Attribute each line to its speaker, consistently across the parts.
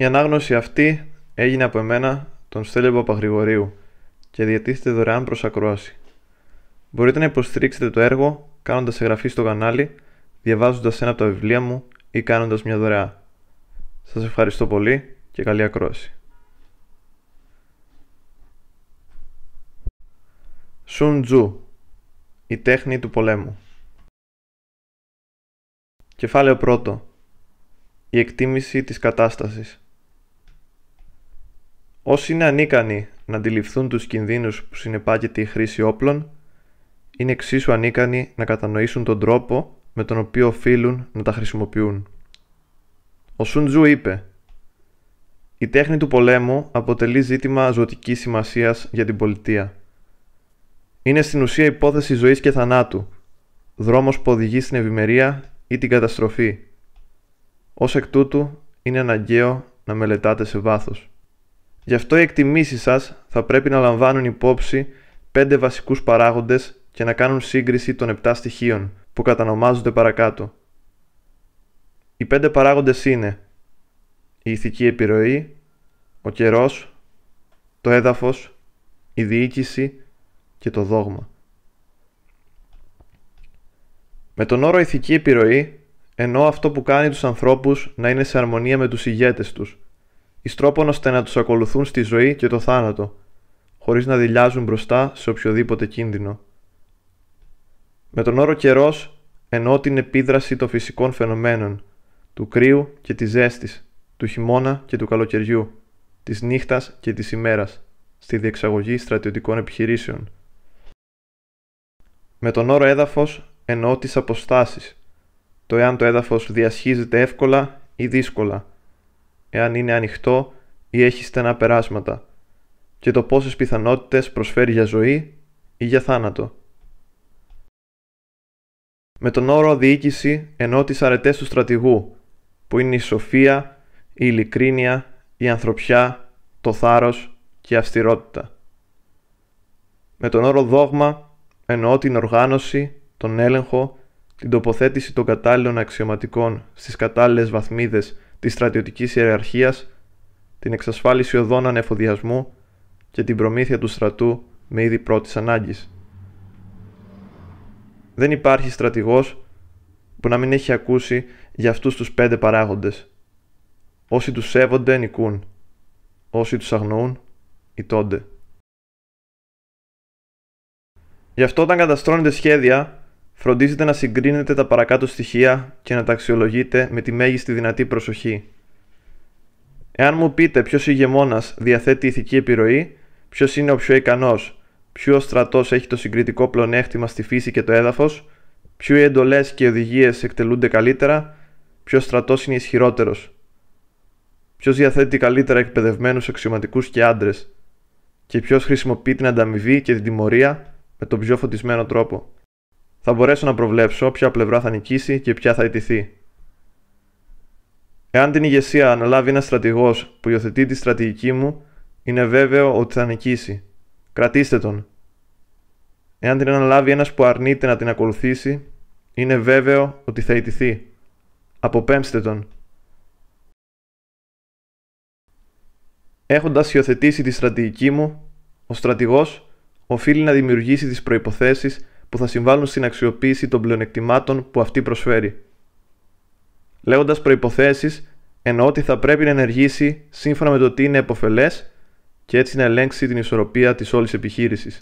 Speaker 1: Η ανάγνωση αυτή έγινε από εμένα, τον Στέλιο Παπαγρηγορίου και διατίθεται δωρεάν προς ακρόαση. Μπορείτε να υποστηρίξετε το έργο κάνοντας εγγραφή στο κανάλι, διαβάζοντας ένα από τα βιβλία μου ή κάνοντας μια δωρεά. Σας ευχαριστώ πολύ και καλή ακρόαση. Σουν Τζου Η τέχνη του πολέμου Κεφάλαιο 1 Η εκτίμηση της κατάστασης Όσοι είναι ανίκανοι να αντιληφθούν τους κινδύνους που συνεπάγεται η χρήση όπλων, είναι εξίσου ανίκανοι να κατανοήσουν τον τρόπο με τον οποίο οφείλουν να τα χρησιμοποιούν. Ο Σουντζού είπε «Η τέχνη του πολέμου αποτελεί ζήτημα ζωτικής σημασίας για την πολιτεία. Είναι στην ουσία υπόθεση ζωής και θανάτου, δρόμος που οδηγεί στην ευημερία ή την καταστροφή. Ως εκ τούτου είναι αναγκαίο να μελετάτε σε βάθος». Γι' αυτό οι εκτιμήσεις σας θα πρέπει να λαμβάνουν υπόψη πέντε βασικούς παράγοντες και να κάνουν σύγκριση των 7 στοιχείων που κατανομάζονται παρακάτω. Οι πέντε παράγοντες είναι η ηθική επιρροή, ο καιρός, το έδαφος, η διοίκηση και το δόγμα. Με τον όρο ηθική επιρροή εννοώ αυτό που κάνει τους ανθρώπους να είναι σε αρμονία με τους ηγέτες τους – εις τρόπον ώστε να τους ακολουθούν στη ζωή και το θάνατο, χωρίς να δηλιάζουν μπροστά σε οποιοδήποτε κίνδυνο. Με τον όρο καιρός εννοώ την επίδραση των φυσικών φαινομένων, του κρύου και της ζέστης, του χειμώνα και του καλοκαιριού, της νύχτας και της ημέρας, στη διεξαγωγή στρατιωτικών επιχειρήσεων. Με τον όρο έδαφος εννοώ τις αποστάσεις, το εάν το έδαφος διασχίζεται εύκολα ή δύσκολα, εάν είναι ανοιχτό ή έχει στενά περάσματα και το πόσες πιθανότητες προσφέρει για ζωή ή για θάνατο. Με τον όρο διοίκηση εννοώ τις αρετές του στρατηγού, που είναι η σοφία, η ειλικρίνεια, η ανθρωπιά, το θάρρος και η αυστηρότητα. Με τον όρο δόγμα εννοώ την οργάνωση, τον έλεγχο, την τοποθέτηση των κατάλληλων αξιωματικών στις κατάλληλες βαθμίδες Της στρατιωτικής ιεραρχίας, την εξασφάλιση οδών ανεφοδιασμού και την προμήθεια του στρατού με είδη πρώτης ανάγκης. Δεν υπάρχει στρατηγός που να μην έχει ακούσει για αυτούς τους πέντε παράγοντες. Όσοι τους σέβονται νικούν, όσοι τους αγνοούν ιτώνται. Γι' αυτό όταν καταστρώνεται σχέδια φροντίζετε να συγκρίνετε τα παρακάτω στοιχεία και να τα αξιολογείτε με τη μέγιστη δυνατή προσοχή. Εάν μου πείτε ποιος ηγεμόνας διαθέτει ηθική επιρροή, ποιος είναι ο πιο ικανός, ποιο στρατός έχει το συγκριτικό πλονέκτημα στη φύση και το έδαφος, ποιο οι εντολές και οι οδηγίες εκτελούνται καλύτερα, ποιος στρατός είναι ισχυρότερος. Ποιος διαθέτει καλύτερα εκπαιδευμένους αξιωματικούς και άντρες, και ποιος χρησιμοποιεί την ανταμοιβή και την τιμωρία με τον πιο φωτισμένο τρόπο θα μπορέσω να προβλέψω ποια πλευρά θα νικήσει και ποια θα ιτηθεί. Εάν την ηγεσία αναλάβει ένας στρατηγός που υιοθετεί τη στρατηγική μου, είναι βέβαιο ότι θα νικήσει. Κρατήστε τον. Εάν την αναλάβει ένας που αρνείται να την ακολουθήσει, είναι βέβαιο ότι θα ιτηθεί. Αποπέμψτε τον. Έχοντας υιοθετήσει τη στρατηγική μου, ο στρατηγός οφείλει να δημιουργήσει τις προϋποθέσεις που θα συμβάλλουν στην αξιοποίηση των πλεονεκτημάτων που αυτή προσφέρει. Λέγοντας προποθέσει, εννοώ ότι θα πρέπει να ενεργήσει σύμφωνα με το τι είναι επωφελές και έτσι να ελέγξει την ισορροπία της όλης επιχείρησης.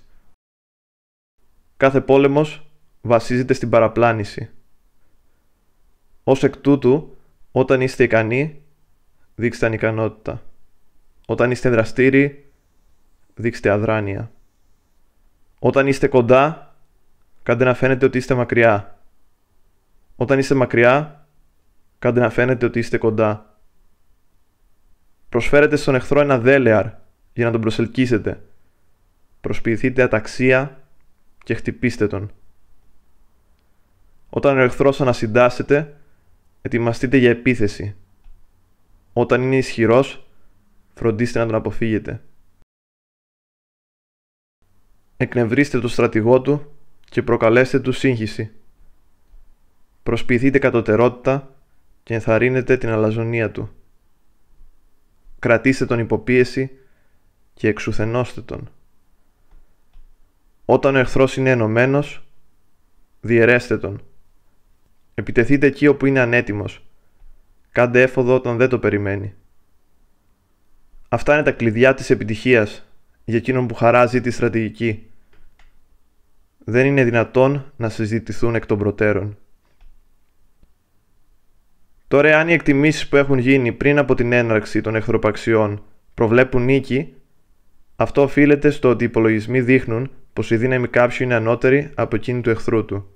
Speaker 1: Κάθε πόλεμος βασίζεται στην παραπλάνηση. Ως εκ τούτου, όταν είστε ικανοί, δείξτε ανικανότητα. Όταν είστε δραστήριοι, δείξτε αδράνεια. Όταν είστε κοντά, κάντε να φαίνεται ότι είστε μακριά. Όταν είστε μακριά, κάντε να φαίνεται ότι είστε κοντά. Προσφέρετε στον εχθρό ένα δέλεαρ για να τον προσελκύσετε. Προσποιηθείτε αταξία και χτυπήστε τον. Όταν ο εχθρός ανασυντάσσεται, ετοιμαστείτε για επίθεση. Όταν είναι ισχυρός, φροντίστε να τον αποφύγετε. Εκνευρίστε το στρατηγό του και προκαλέστε του σύγχυση. Προσποιηθείτε κατωτερότητα και ενθαρρύνετε την αλαζονία του. Κρατήστε τον υποπίεση και εξουθενώστε τον. Όταν ο εχθρός είναι ενωμένος, διαιρέστε τον. Επιτεθείτε εκεί όπου είναι ανέτοιμος. Κάντε έφοδο όταν δεν το περιμένει. Αυτά είναι τα κλειδιά της επιτυχίας για εκείνον που χαράζει τη στρατηγική δεν είναι δυνατόν να συζητηθούν εκ των προτέρων. Τώρα, αν οι εκτιμήσεις που έχουν γίνει πριν από την έναρξη των εχθροπαξιών προβλέπουν νίκη, αυτό οφείλεται στο ότι οι υπολογισμοί δείχνουν πως η δύναμη κάποιου είναι ανώτερη από εκείνη του εχθρού του.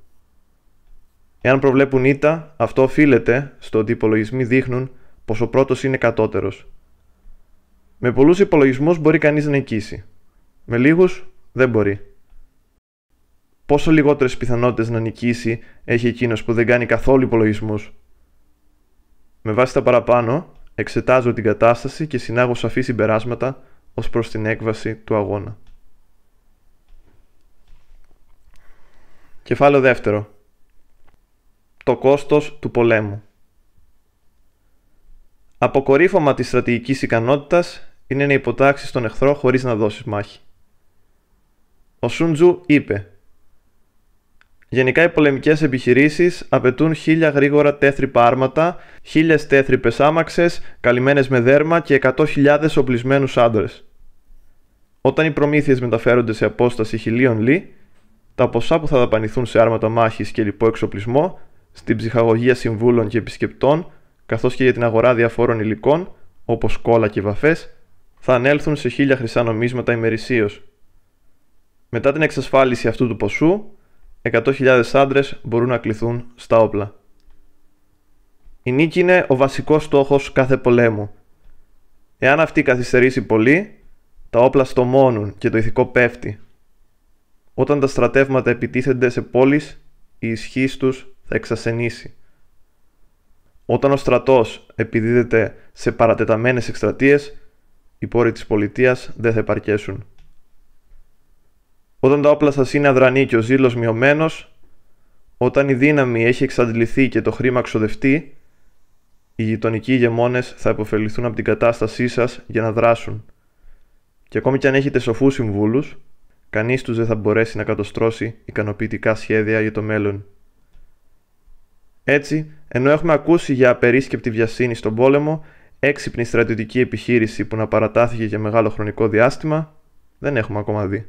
Speaker 1: Εάν προβλέπουν ήττα, αυτό οφείλεται στο ότι οι υπολογισμοί δείχνουν πως ο πρώτος είναι κατώτερος. Με πολλούς υπολογισμούς μπορεί κανείς να νικήσει. Με λίγους δεν μπορεί πόσο λιγότερες πιθανότητες να νικήσει έχει εκείνος που δεν κάνει καθόλου υπολογισμούς. Με βάση τα παραπάνω, εξετάζω την κατάσταση και συνάγω σαφή συμπεράσματα ως προς την έκβαση του αγώνα. Κεφάλαιο δεύτερο. Το κόστος του πολέμου. Αποκορύφωμα της στρατηγικής ικανότητας είναι να υποτάξεις τον εχθρό χωρίς να δώσεις μάχη. Ο Σούντζου είπε Γενικά οι πολεμικές επιχειρήσεις απαιτούν χίλια γρήγορα τέθρυπα άρματα, χίλιες τέθρυπες άμαξες, καλυμμένες με δέρμα και εκατό χιλιάδες οπλισμένους άντρες. Όταν οι προμήθειες μεταφέρονται σε απόσταση χιλίων λί, τα ποσά που θα δαπανηθούν σε άρματα μάχης και λοιπό εξοπλισμό, στην ψυχαγωγία συμβούλων και επισκεπτών, καθώς και για την αγορά διαφόρων υλικών, όπως κόλλα και βαφές, θα ανέλθουν σε χίλια χρυσά νομίσματα ημερησίως. Μετά την εξασφάλιση αυτού του ποσού, 100.000 άντρες μπορούν να κληθούν στα όπλα. Η νίκη είναι ο βασικός στόχος κάθε πολέμου. Εάν αυτή καθυστερήσει πολύ, τα όπλα στομώνουν και το ηθικό πέφτει. Όταν τα στρατεύματα επιτίθενται σε πόλεις, η ισχύ τους θα εξασενήσει. Όταν ο στρατός επιδίδεται σε παρατεταμένες εκστρατείες, οι πόροι της πολιτείας δεν θα επαρκέσουν. Όταν τα όπλα σας είναι αδρανή και ο ζήλος μειωμένος, όταν η δύναμη έχει εξαντληθεί και το χρήμα ξοδευτεί, οι γειτονικοί ηγεμόνες θα υποφεληθούν από την κατάστασή σας για να δράσουν. Και ακόμη κι αν έχετε σοφούς συμβούλους, κανείς τους δεν θα μπορέσει να κατοστρώσει ικανοποιητικά σχέδια για το μέλλον. Έτσι, ενώ έχουμε ακούσει για απερίσκεπτη βιασύνη στον πόλεμο, έξυπνη στρατιωτική επιχείρηση που να παρατάθηκε για μεγάλο χρονικό διάστημα, δεν έχουμε ακόμα δει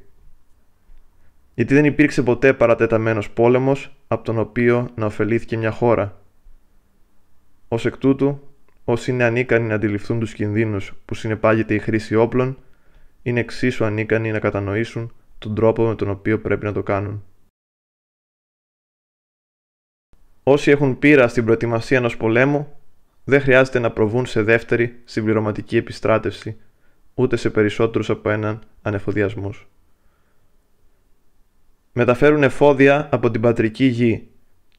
Speaker 1: γιατί δεν υπήρξε ποτέ παρατεταμένος πόλεμος από τον οποίο να ωφελήθηκε μια χώρα. Ως εκ τούτου, όσοι είναι ανίκανοι να αντιληφθούν τους κινδύνους που συνεπάγεται η χρήση όπλων, είναι εξίσου ανίκανοι να κατανοήσουν τον τρόπο με τον οποίο πρέπει να το κάνουν. Όσοι έχουν πείρα στην προετοιμασία ενός πολέμου, δεν χρειάζεται να προβούν σε δεύτερη συμπληρωματική επιστράτευση, ούτε σε περισσότερους από έναν ανεφοδιασμούς μεταφέρουν εφόδια από την πατρική γη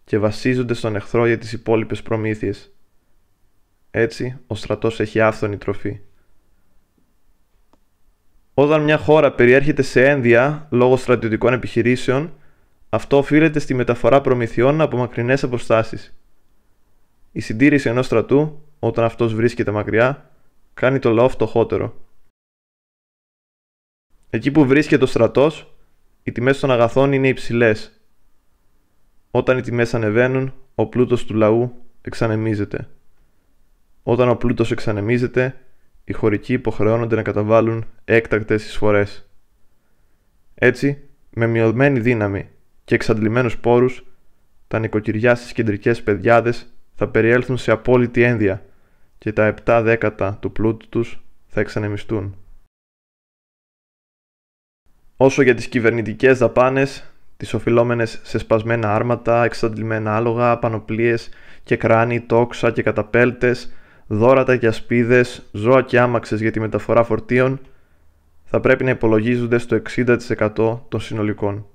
Speaker 1: και βασίζονται στον εχθρό για τις υπόλοιπες προμήθειες. Έτσι, ο στρατός έχει άφθονη τροφή. Όταν μια χώρα περιέρχεται σε ένδια λόγω στρατιωτικών επιχειρήσεων, αυτό οφείλεται στη μεταφορά προμηθειών από μακρινές αποστάσεις. Η συντήρηση ενός στρατού, όταν αυτός βρίσκεται μακριά, κάνει το λαό φτωχότερο. Εκεί που βρίσκεται ο στρατός, οι τιμές των αγαθών είναι υψηλές. Όταν οι τιμές ανεβαίνουν, ο πλούτος του λαού εξανεμίζεται. Όταν ο πλούτος εξανεμίζεται, οι χωρικοί υποχρεώνονται να καταβάλουν έκτακτες εισφορές. Έτσι, με μειωμένη δύναμη και εξαντλημένους πόρους, τα νοικοκυριά στις κεντρικές παιδιάδες θα περιέλθουν σε απόλυτη ένδια και τα 7 δέκατα του πλούτου τους θα εξανεμιστούν όσο για τις κυβερνητικές δαπάνες, τις οφειλόμενες σε σπασμένα άρματα, εξαντλημένα άλογα, πανοπλίες και κράνη, τόξα και καταπέλτες, δώρατα και ασπίδες, ζώα και άμαξες για τη μεταφορά φορτίων, θα πρέπει να υπολογίζονται στο 60% των συνολικών.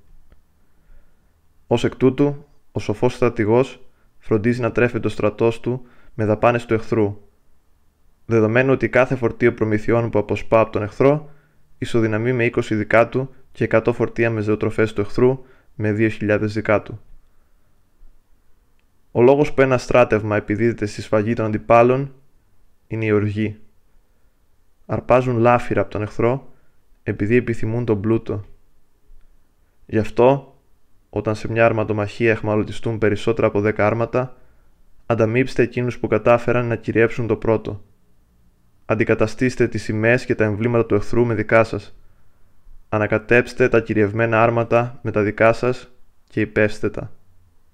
Speaker 1: Ως εκ τούτου, ο σοφός στρατηγός φροντίζει να τρέφεται το στρατός του με δαπάνες του εχθρού, δεδομένου ότι κάθε φορτίο προμηθειών που αποσπά από τον εχθρό ισοδυναμεί με 20 δικά του και 100 φορτία με ζωοτροφές του εχθρού με 2.000 δικά του. Ο λόγος που ένα στράτευμα επιδίδεται στη σφαγή των αντιπάλων είναι η οργή. Αρπάζουν λάφυρα από τον εχθρό επειδή επιθυμούν τον πλούτο. Γι' αυτό, όταν σε μια αρματομαχία εχμαλωτιστούν περισσότερα από 10 άρματα, ανταμείψτε εκείνους που κατάφεραν να κυριέψουν το πρώτο. Αντικαταστήστε τις σημαίες και τα εμβλήματα του εχθρού με δικά σας. Ανακατέψτε τα κυριευμένα άρματα με τα δικά σας και υπέστε τα.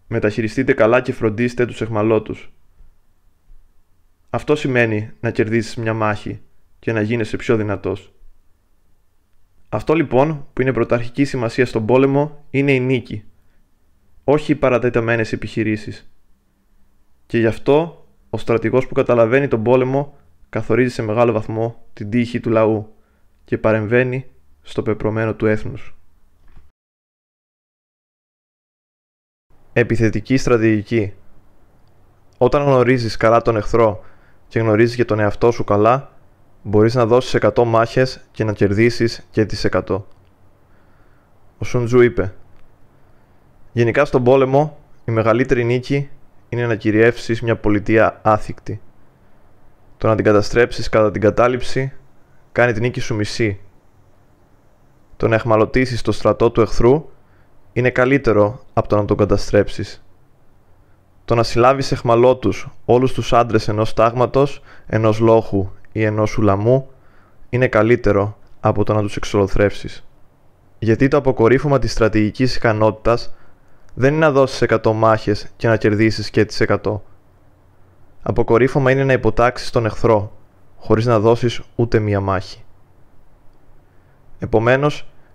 Speaker 1: Μεταχειριστείτε καλά και φροντίστε τους εχμαλώτους. Αυτό σημαίνει να κερδίσεις μια μάχη και να γίνεσαι πιο δυνατός. Αυτό λοιπόν που είναι πρωταρχική σημασία στον πόλεμο είναι η νίκη, όχι οι παρατεταμένες επιχειρήσεις. Και γι' αυτό ο στρατηγός που καταλαβαίνει τον πόλεμο καθορίζει σε μεγάλο βαθμό την τύχη του λαού και παρεμβαίνει στο πεπρωμένο του έθνους. Επιθετική στρατηγική Όταν γνωρίζεις καλά τον εχθρό και γνωρίζεις και τον εαυτό σου καλά, μπορείς να δώσεις 100 μάχες και να κερδίσεις και τις 100. Ο Σουντζού είπε Γενικά στον πόλεμο, η μεγαλύτερη νίκη είναι να κυριεύσεις μια πολιτεία άθικτη. Το να την καταστρέψεις κατά την κατάληψη κάνει την νίκη σου μισή το να εχμαλωτήσεις το στρατό του εχθρού είναι καλύτερο από το να τον καταστρέψεις. Το να συλλάβεις εχμαλώτους όλους τους άντρες ενός τάγματος, ενός λόχου ή ενός ουλαμού είναι καλύτερο από το να τους εξολοθρεύσεις. Γιατί το αποκορύφωμα της στρατηγικής ικανότητας δεν είναι να δώσεις 100 μάχες και να κερδίσεις και τις 100. Αποκορύφωμα είναι να υποτάξεις τον εχθρό, χωρίς να δώσεις ούτε μία μάχη. Επομένως,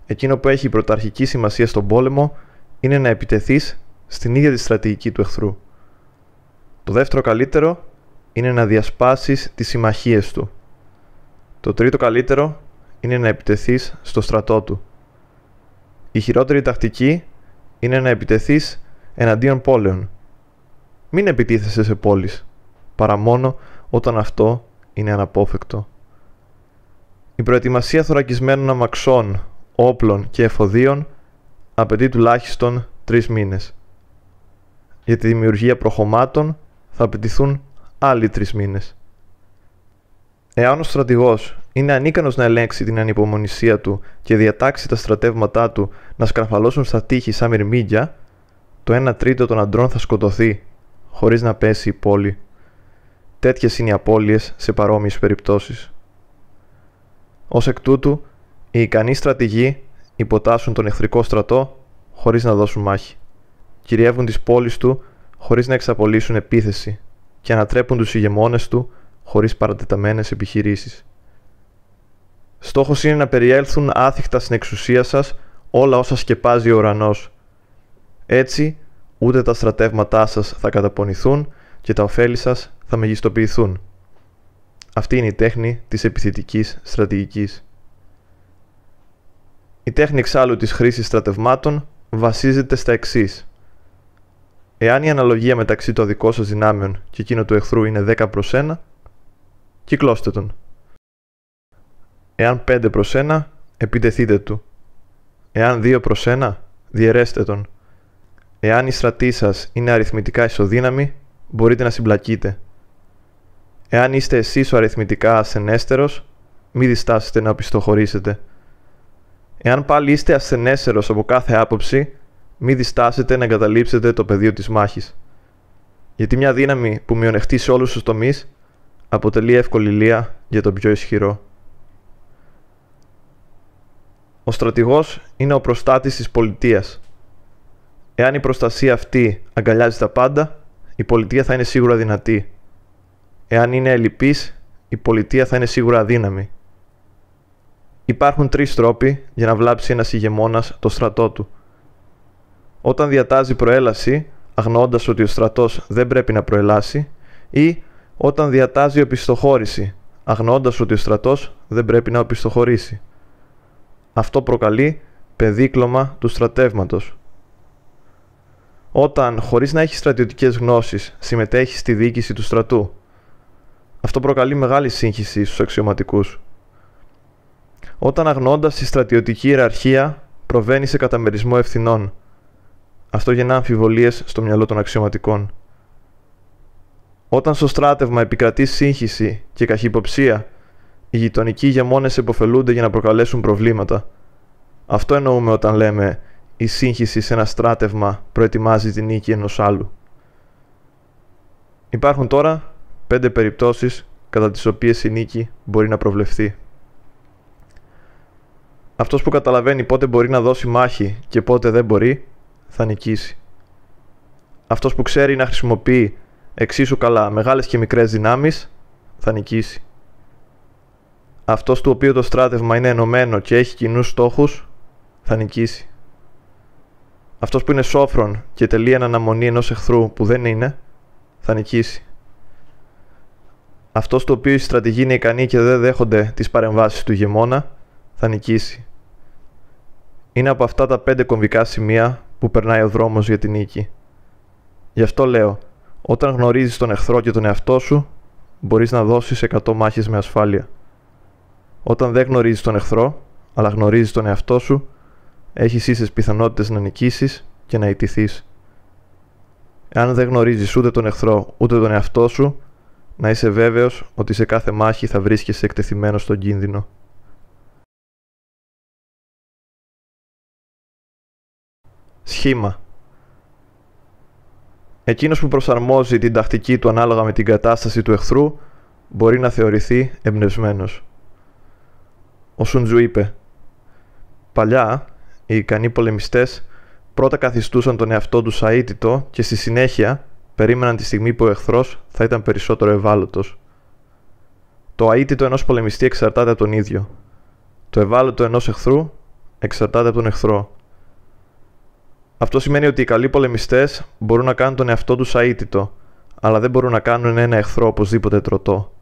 Speaker 1: εκείνο που έχει πρωταρχική σημασία στον πόλεμο είναι να επιτεθείς στην ίδια τη στρατηγική του εχθρού. Το δεύτερο καλύτερο είναι να διασπάσεις τις συμμαχίες του. Το τρίτο καλύτερο είναι να επιτεθείς στο στρατό του. Η χειρότερη τακτική είναι να επιτεθείς εναντίον πόλεων. Μην επιτίθεσαι σε πόλεις, παρά μόνο όταν αυτό είναι αναπόφευκτο. Η προετοιμασία θωρακισμένων αμαξών, όπλων και εφοδίων απαιτεί τουλάχιστον τρεις μήνες. Για τη δημιουργία προχωμάτων θα απαιτηθούν άλλοι τρεις μήνες. Εάν ο στρατηγός είναι ανίκανος να ελέγξει την ανυπομονησία του και διατάξει τα στρατεύματά του να σκαρφαλώσουν στα τείχη σαν μυρμήγκια, το 1 τρίτο των αντρών θα σκοτωθεί, χωρίς να πέσει η πόλη. Τέτοιες είναι οι απώλειες σε παρόμοιες περιπτώσεις. Ως εκ τούτου, οι ικανοί στρατηγοί υποτάσσουν τον εχθρικό στρατό χωρίς να δώσουν μάχη. Κυριεύουν τις πόλεις του χωρίς να εξαπολύσουν επίθεση και ανατρέπουν τους ηγεμόνες του χωρίς παρατεταμένες επιχειρήσεις. Στόχος είναι να περιέλθουν άθικτα στην εξουσία σας όλα όσα σκεπάζει ο ουρανός. Έτσι, ούτε τα στρατεύματά σας θα καταπονηθούν και τα ωφέλη σας θα μεγιστοποιηθούν. Αυτή είναι η τέχνη της επιθετικής στρατηγικής. Η τέχνη εξάλλου της χρήσης στρατευμάτων βασίζεται στα εξής. Εάν η αναλογία μεταξύ των δικών σας δυνάμεων και εκείνο του εχθρού είναι 10 προς 1, κυκλώστε τον. Εάν 5 προς 1, επιτεθείτε του. Εάν 2 προς 1, διαιρέστε τον. Εάν η στρατή σας είναι αριθμητικά ισοδύναμη, μπορείτε να συμπλακείτε. Εάν είστε εσείς ο αριθμητικά ασθενέστερος, μη διστάσετε να οπισθοχωρήσετε. Εάν πάλι είστε ασθενέστερος από κάθε άποψη, μη διστάσετε να εγκαταλείψετε το πεδίο της μάχης. Γιατί μια δύναμη που μειονεχτεί σε όλους τους τομείς αποτελεί εύκολη για τον πιο ισχυρό. Ο στρατηγός είναι ο προστάτης της πολιτείας. Εάν η προστασία αυτή αγκαλιάζει τα πάντα, η πολιτεία θα είναι σίγουρα δυνατή Εάν είναι ελλειπής, η πολιτεία θα είναι σίγουρα αδύναμη. Υπάρχουν τρεις τρόποι για να βλάψει ένας ηγεμόνας το στρατό του. Όταν διατάζει προέλαση, αγνοώντας ότι ο στρατός δεν πρέπει να προελάσει, ή όταν διατάζει οπισθοχώρηση, αγνοώντας ότι ο στρατός δεν πρέπει να οπισθοχωρήσει. Αυτό προκαλεί πεδίκλωμα του στρατεύματος. Όταν, χωρίς να έχεις στρατιωτικές γνώσεις, συμμετέχεις στη διοίκηση του στρατού αυτό προκαλεί μεγάλη σύγχυση στους αξιωματικούς. Όταν αγνώντας τη στρατιωτική ιεραρχία προβαίνει σε καταμερισμό ευθυνών. Αυτό γεννά αμφιβολίες στο μυαλό των αξιωματικών. Όταν στο στράτευμα επικρατεί σύγχυση και καχυποψία, οι γειτονικοί μόνες εποφελούνται για να προκαλέσουν προβλήματα. Αυτό εννοούμε όταν λέμε «η σύγχυση σε ένα στράτευμα προετοιμάζει την νίκη ενός άλλου». Υπάρχουν τώρα πέντε περιπτώσεις κατά τις οποίες η νίκη μπορεί να προβλεφθεί. Αυτός που καταλαβαίνει πότε μπορεί να δώσει μάχη και πότε δεν μπορεί, θα νικήσει. Αυτός που ξέρει να χρησιμοποιεί εξίσου καλά μεγάλες και μικρές δυνάμεις, θα νικήσει. Αυτός του οποίου το στράτευμα είναι ενωμένο και έχει κοινούς στόχους, θα νικήσει. Αυτός που είναι σόφρον και τελεί αναμονή ενός εχθρού που δεν είναι, θα νικήσει. Αυτό το οποίο η στρατηγοί είναι ικανή και δεν δέχονται τις παρεμβάσεις του ηγεμόνα, θα νικήσει. Είναι από αυτά τα πέντε κομβικά σημεία που περνάει ο δρόμος για την νίκη. Γι' αυτό λέω, όταν γνωρίζεις τον εχθρό και τον εαυτό σου, μπορείς να δώσεις 100 μάχες με ασφάλεια. Όταν δεν γνωρίζεις τον εχθρό, αλλά γνωρίζεις τον εαυτό σου, έχεις ίσες πιθανότητες να νικήσεις και να ιτηθείς. Εάν δεν γνωρίζεις ούτε τον εχθρό ούτε τον εαυτό σου, να είσαι βέβαιος ότι σε κάθε μάχη θα βρίσκεσαι εκτεθειμένος στον κίνδυνο. Σχήμα Εκείνος που προσαρμόζει την τακτική του ανάλογα με την κατάσταση του εχθρού μπορεί να θεωρηθεί εμπνευσμένος. Ο Σουντζου είπε «Παλιά, οι ικανοί πολεμιστές πρώτα καθιστούσαν τον εαυτό τους αίτητο και στη συνέχεια περίμεναν τη στιγμή που ο εχθρός θα ήταν περισσότερο ευάλωτος. Το αίτητο ενός πολεμιστή εξαρτάται από τον ίδιο. Το ευάλωτο ενός εχθρού εξαρτάται από τον εχθρό. Αυτό σημαίνει ότι οι καλοί πολεμιστές μπορούν να κάνουν τον εαυτό τους αίτητο, αλλά δεν μπορούν να κάνουν ένα εχθρό οπωσδήποτε τρωτό.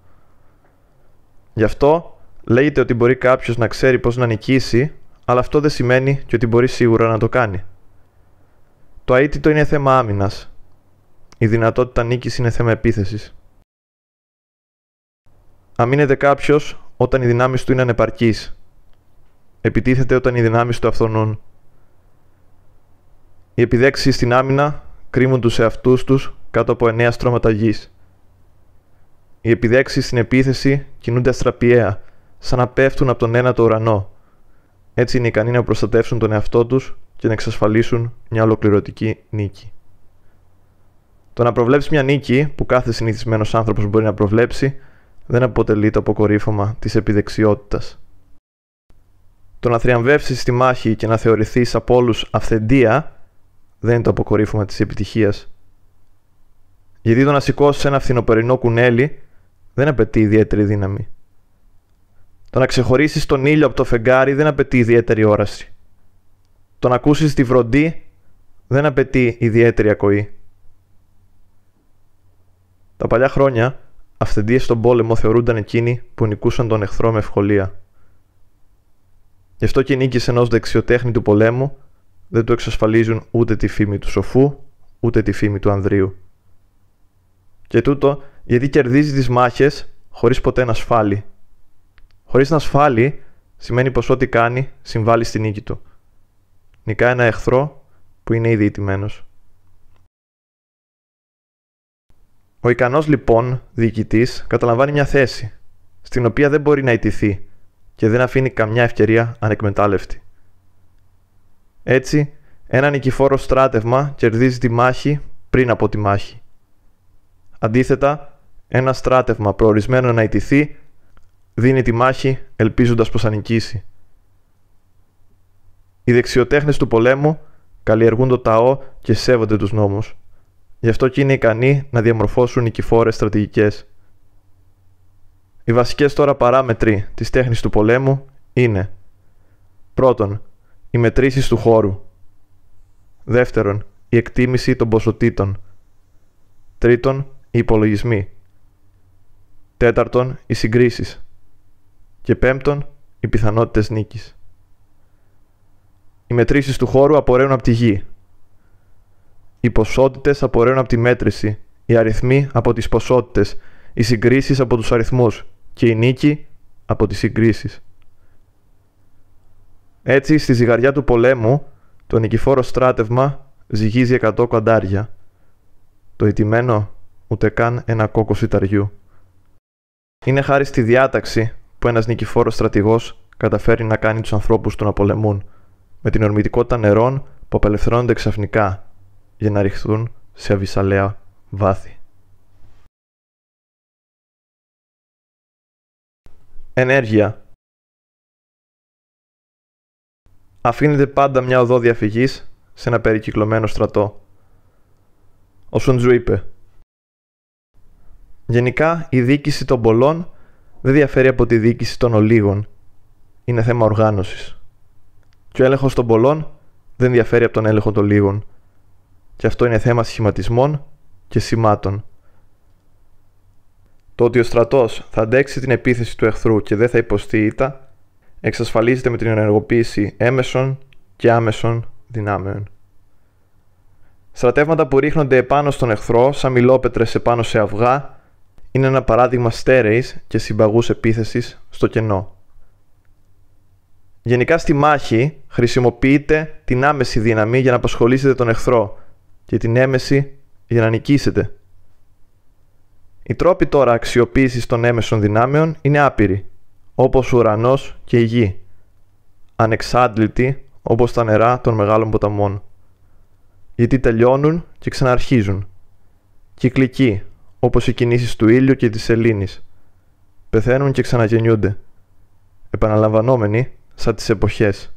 Speaker 1: Γι' αυτό λέγεται ότι μπορεί κάποιος να ξέρει πώς να νικήσει, αλλά αυτό δεν σημαίνει και ότι μπορεί σίγουρα να το κάνει. Το αίτητο είναι θέμα άμυνας, η δυνατότητα νίκης είναι θέμα επίθεσης. Αμήνεται κάποιος όταν οι δυνάμεις του είναι ανεπαρκείς. Επιτίθεται όταν οι δυνάμεις του αυθονούν. Οι επιδέξεις στην άμυνα κρύμουν τους εαυτούς τους κάτω από εννέα στρώματα γης. Οι επιδέξεις στην επίθεση κινούνται αστραπιαία, σαν να πέφτουν από τον το ουρανό. Έτσι είναι ικανοί να προστατεύσουν τον εαυτό τους και να εξασφαλίσουν μια ολοκληρωτική νίκη. Το να προβλέψεις μια νίκη που κάθε συνηθισμένος άνθρωπος μπορεί να προβλέψει δεν αποτελεί το αποκορύφωμα της επιδεξιότητας. Το να θριαμβεύσεις στη μάχη και να θεωρηθείς από όλους αυθεντία δεν είναι το αποκορύφωμα της επιτυχίας. Γιατί το να σηκώσεις ένα φθινοπερινό κουνέλι δεν απαιτεί ιδιαίτερη δύναμη. Το να ξεχωρίσεις τον ήλιο από το φεγγάρι δεν απαιτεί ιδιαίτερη όραση. Το να ακούσεις τη βροντί δεν απαιτεί ιδιαίτερη ακοή. Τα παλιά χρόνια, αυθεντίες στον πόλεμο θεωρούνταν εκείνοι που νικούσαν τον εχθρό με ευκολία. Γι' αυτό και οι νίκες ενός δεξιοτέχνη του πολέμου δεν του εξασφαλίζουν ούτε τη φήμη του σοφού, ούτε τη φήμη του Ανδρείου. Και τούτο γιατί κερδίζει τις μάχες χωρίς ποτέ να σφάλει. Χωρίς να σφάλει σημαίνει πως ό,τι κάνει συμβάλλει στη νίκη του. Νικά ένα εχθρό που είναι ήδη Ο ικανός λοιπόν διοικητής καταλαμβάνει μια θέση, στην οποία δεν μπορεί να ιτηθεί και δεν αφήνει καμιά ευκαιρία ανεκμετάλλευτη. Έτσι, ένα νικηφόρο στράτευμα κερδίζει τη μάχη πριν από τη μάχη. Αντίθετα, ένα στράτευμα προορισμένο να ιτηθεί δίνει τη μάχη ελπίζοντας πως θα νικήσει. Οι δεξιοτέχνες του πολέμου καλλιεργούν το ταό και σέβονται τους νόμους. Γι' αυτό και είναι ικανοί να διαμορφώσουν νικηφόρε στρατηγικές. Οι βασικές τώρα παράμετροι της τέχνης του πολέμου είναι πρώτον, οι μετρήσεις του χώρου. Δεύτερον, η εκτίμηση των ποσοτήτων. Τρίτον, οι υπολογισμοί. Τέταρτον, οι συγκρίσεις Και πέμπτον, οι πιθανότητες νίκης. Οι μετρήσεις του χώρου απορρέουν από τη γη, οι ποσότητες απορρέουν από τη μέτρηση, οι αριθμοί από τις ποσότητες, οι συγκρίσεις από τους αριθμούς και η νίκη από τις συγκρίσεις. Έτσι, στη ζυγαριά του πολέμου, το νικηφόρο στράτευμα ζυγίζει 100 κοντάρια, Το ιτημένο ούτε καν ένα κόκο σιταριού. Είναι χάρη στη διάταξη που ένας νικηφόρος στρατηγός καταφέρει να κάνει τους ανθρώπους του να πολεμούν, με την ορμητικότητα νερών που απελευθερώνονται ξαφνικά για να ρηχθούν σε αβυσαλαία βάθη. Ενέργεια Αφήνεται πάντα μια οδό διαφυγής σε ένα περικυκλωμένο στρατό. Ο Σουντζου είπε «Γενικά η διοίκηση των πολλών δεν διαφέρει από τη δίκηση των ολίγων. Είναι θέμα οργάνωσης. Και ο έλεγχος των πολλών δεν διαφέρει από τον έλεγχο των λίγων και αυτό είναι θέμα σχηματισμών και σημάτων. Το ότι ο στρατός θα αντέξει την επίθεση του εχθρού και δεν θα υποστεί ήττα εξασφαλίζεται με την ενεργοποίηση έμεσων και άμεσων δυνάμεων. Στρατεύματα που ρίχνονται επάνω στον εχθρό σαν μιλόπετρες επάνω σε αυγά είναι ένα παράδειγμα στέρεης και συμπαγούς επίθεσης στο κενό. Γενικά στη μάχη χρησιμοποιείτε την άμεση δύναμη για να απασχολήσετε τον εχθρό και την έμεση για να νικήσετε. Οι τρόποι τώρα αξιοποίησης των έμεσων δυνάμεων είναι άπειροι, όπως ο ουρανός και η γη, ανεξάντλητοι όπως τα νερά των μεγάλων ποταμών, γιατί τελειώνουν και ξαναρχίζουν. Κυκλικοί, όπως οι κινήσεις του ήλιου και της σελήνης, πεθαίνουν και ξαναγεννιούνται, επαναλαμβανόμενοι σαν τις εποχές.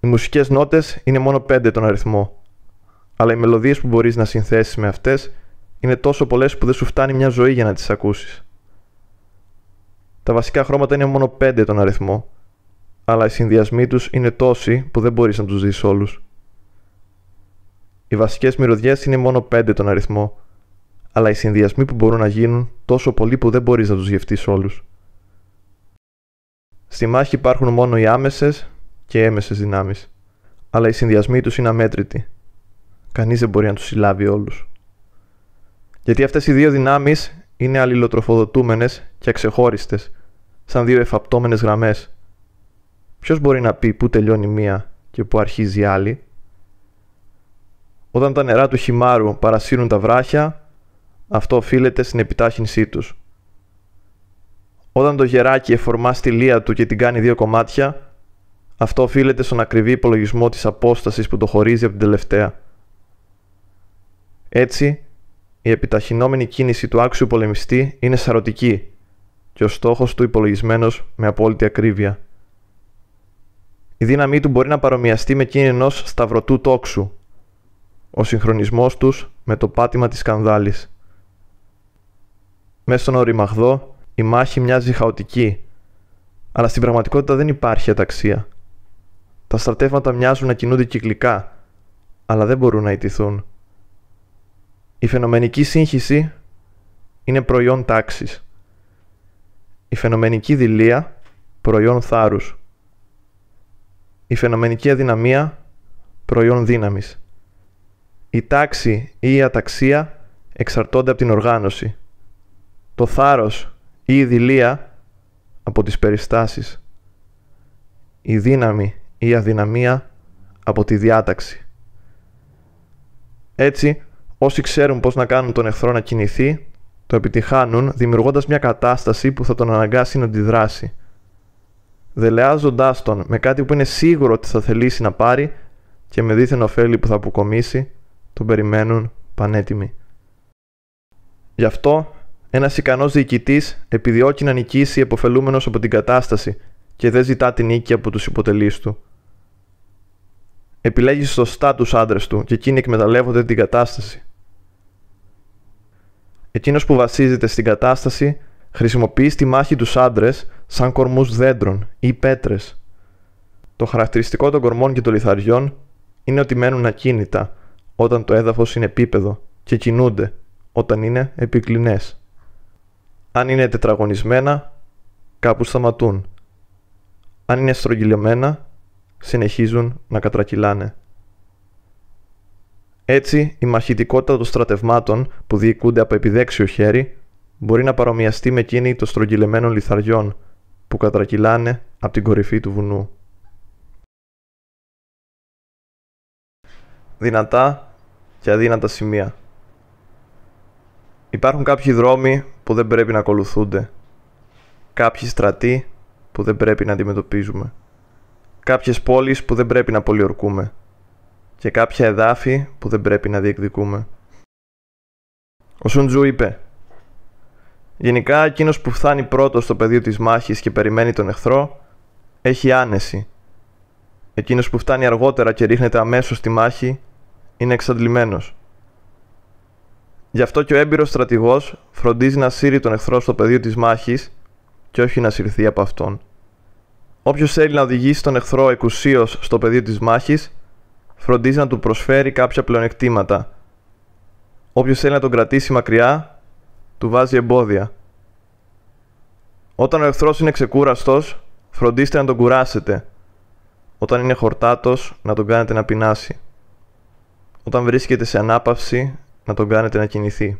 Speaker 1: Οι μουσικές νότες είναι μόνο πέντε τον αριθμό, αλλά οι μελωδίες που μπορείς να συνθέσεις με αυτές είναι τόσο πολλές που δεν σου φτάνει μια ζωή για να τις ακούσεις. Τα βασικά χρώματα είναι μόνο πέντε τον αριθμό, αλλά οι συνδυασμοί τους είναι τόσοι που δεν μπορείς να τους δεις όλους. Οι βασικές μυρωδιές είναι μόνο πέντε τον αριθμό, αλλά οι συνδυασμοί που μπορούν να γίνουν τόσο πολλοί που δεν μπορείς να τους γευτείς όλους. Στη μάχη υπάρχουν μόνο οι άμεσες και έμεσες δυνάμεις, αλλά οι συνδυασμοί τους είναι αμέτρητοι κανείς δεν μπορεί να τους συλλάβει όλους. Γιατί αυτές οι δύο δυνάμεις είναι αλληλοτροφοδοτούμενες και αξεχώριστες, σαν δύο εφαπτώμενες γραμμές. Ποιος μπορεί να πει πού τελειώνει μία και πού αρχίζει η άλλη. Όταν τα νερά του χυμάρου παρασύρουν τα βράχια, αυτό οφείλεται στην επιτάχυνσή τους. Όταν το γεράκι εφορμά στη λία του και την κάνει δύο κομμάτια, αυτό οφείλεται στον ακριβή υπολογισμό της απόστασης που το χωρίζει από την τελευταία. Έτσι, η επιταχυνόμενη κίνηση του άξιου πολεμιστή είναι σαρωτική και ο στόχος του υπολογισμένος με απόλυτη ακρίβεια. Η δύναμή του μπορεί να παρομοιαστεί με εκείνη ενός σταυρωτού τόξου, ο συγχρονισμός τους με το πάτημα της σκανδάλη. Μέσα στον οριμαχδό η μάχη μοιάζει χαοτική, αλλά στην πραγματικότητα δεν υπάρχει αταξία. Τα στρατεύματα μοιάζουν να κινούνται κυκλικά, αλλά δεν μπορούν να ιτηθούν. Η φαινομενική σύγχυση είναι προϊόν τάξης. Η φαινομενική δηλία προϊόν θάρρους. Η φαινομενική αδυναμία προϊόν δύναμης. Η τάξη ή η αταξία εξαρτώνται από την οργάνωση. Το θάρρος ή η δηλία από τις περιστάσεις. Η δύναμη ή η αδυναμία από τη διάταξη. Έτσι, Όσοι ξέρουν πώς να κάνουν τον εχθρό να κινηθεί, το επιτυχάνουν δημιουργώντας μια κατάσταση που θα τον αναγκάσει να αντιδράσει. Δελεάζοντάς τον με κάτι που είναι σίγουρο ότι θα θελήσει να πάρει και με δίθεν ωφέλη που θα αποκομίσει, τον περιμένουν πανέτοιμοι. Γι' αυτό, ένας ικανός διοικητής επιδιώκει να νικήσει επωφελούμενο από την κατάσταση και δεν ζητά την νίκη από τους υποτελείς του. Επιλέγει σωστά τους άντρες του και εκείνοι εκμεταλλεύονται την κατάσταση. Εκείνος που βασίζεται στην κατάσταση χρησιμοποιείς στη μάχη τους άντρες σαν κορμούς δέντρων ή πέτρες. Το χαρακτηριστικό των κορμών και των λιθαριών είναι ότι μένουν ακίνητα όταν το έδαφος είναι επίπεδο και κινούνται όταν είναι επικλινές. Αν είναι τετραγωνισμένα, κάπου σταματούν. Αν είναι στρογγυλιωμένα, συνεχίζουν να κατρακυλάνε. Έτσι, η μαχητικότητα των στρατευμάτων που διοικούνται από επιδέξιο χέρι μπορεί να παρομοιαστεί με εκείνη των στρογγυλεμένων λιθαριών που κατρακυλάνε από την κορυφή του βουνού. Δυνατά και αδύνατα σημεία Υπάρχουν κάποιοι δρόμοι που δεν πρέπει να ακολουθούνται. Κάποιοι στρατοί που δεν πρέπει να αντιμετωπίζουμε. Κάποιες πόλεις που δεν πρέπει να πολιορκούμε και κάποια εδάφη που δεν πρέπει να διεκδικούμε. Ο Σουντζού είπε «Γενικά εκείνος που φτάνει πρώτος στο πεδίο της μάχης και περιμένει τον εχθρό έχει άνεση. Εκείνος που φτάνει αργότερα και ρίχνεται αμέσως στη μάχη είναι εξαντλημένος. Γι' αυτό και ο έμπειρος στρατηγός φροντίζει να σύρει τον εχθρό στο πεδίο της μάχης και όχι να συρθεί από αυτόν. Όποιος θέλει να οδηγήσει τον εχθρό εκουσίως στο πεδίο της μάχης, φροντίζει να του προσφέρει κάποια πλεονεκτήματα. Όποιος θέλει να τον κρατήσει μακριά, του βάζει εμπόδια. Όταν ο εχθρός είναι ξεκούραστος, φροντίστε να τον κουράσετε. Όταν είναι χορτάτος, να τον κάνετε να πεινάσει. Όταν βρίσκεται σε ανάπαυση, να τον κάνετε να κινηθεί.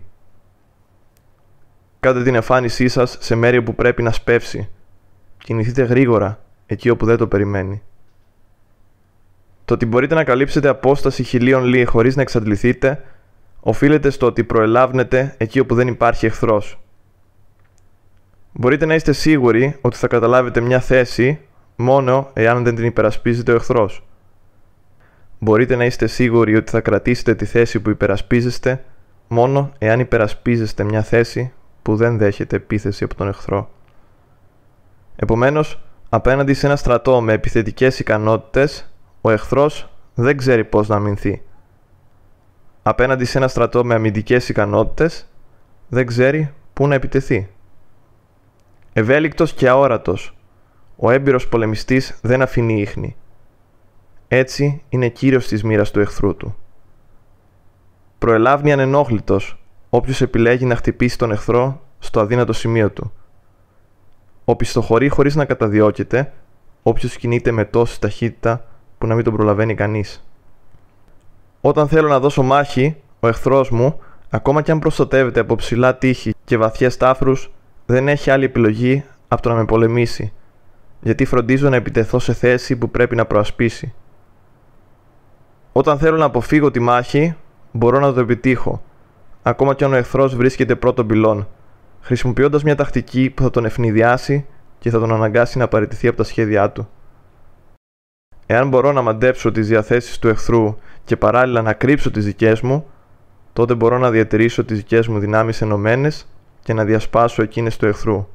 Speaker 1: Κάντε την εμφάνισή σας σε μέρη που πρέπει να σπεύσει. Κινηθείτε γρήγορα, εκεί όπου δεν το περιμένει. Το ότι μπορείτε να καλύψετε απόσταση χιλίων λίγων χωρίς να εξαντληθείτε, οφείλεται στο ότι προελάβνετε εκεί όπου δεν υπάρχει εχθρός. Μπορείτε να είστε σίγουροι ότι θα καταλάβετε μια θέση μόνο εάν δεν την υπερασπίζετε ο εχθρός. Μπορείτε να είστε σίγουροι ότι θα κρατήσετε τη θέση που υπερασπίζεστε μόνο εάν υπερασπίζεστε μια θέση που δεν δέχεται επίθεση από τον εχθρό. Επομένως, απέναντι σε ένα στρατό με επιθετικές ικανότητες, ο εχθρός δεν ξέρει πώς να αμυνθεί. Απέναντι σε ένα στρατό με αμυντικές ικανότητες, δεν ξέρει πού να επιτεθεί. Ευέλικτος και αόρατος, ο έμπειρος πολεμιστής δεν αφήνει ίχνη. Έτσι είναι κύριος της μοίρας του εχθρού του. Προελάβνει ανενόχλητος, όποιος επιλέγει να χτυπήσει τον εχθρό στο αδύνατο σημείο του. Οπισθοχωρεί χωρίς να καταδιώκεται, όποιος κινείται με τόση ταχύτητα που να μην τον προλαβαίνει κανείς. Όταν θέλω να δώσω μάχη, ο εχθρός μου, ακόμα κι αν προστατεύεται από ψηλά τείχη και βαθιές τάφρους, δεν έχει άλλη επιλογή από το να με πολεμήσει, γιατί φροντίζω να επιτεθώ σε θέση που πρέπει να προασπίσει. Όταν θέλω να αποφύγω τη μάχη, μπορώ να το επιτύχω, ακόμα κι αν ο εχθρός βρίσκεται πρώτο πυλών, χρησιμοποιώντας μια τακτική που θα τον ευνηδιάσει και θα τον αναγκάσει να παραιτηθεί από τα σχέδιά του. Εάν μπορώ να μαντέψω τις διαθέσεις του εχθρού και παράλληλα να κρύψω τις δικές μου, τότε μπορώ να διατηρήσω τις δικές μου δυνάμεις ενωμένες και να διασπάσω εκείνες του εχθρού.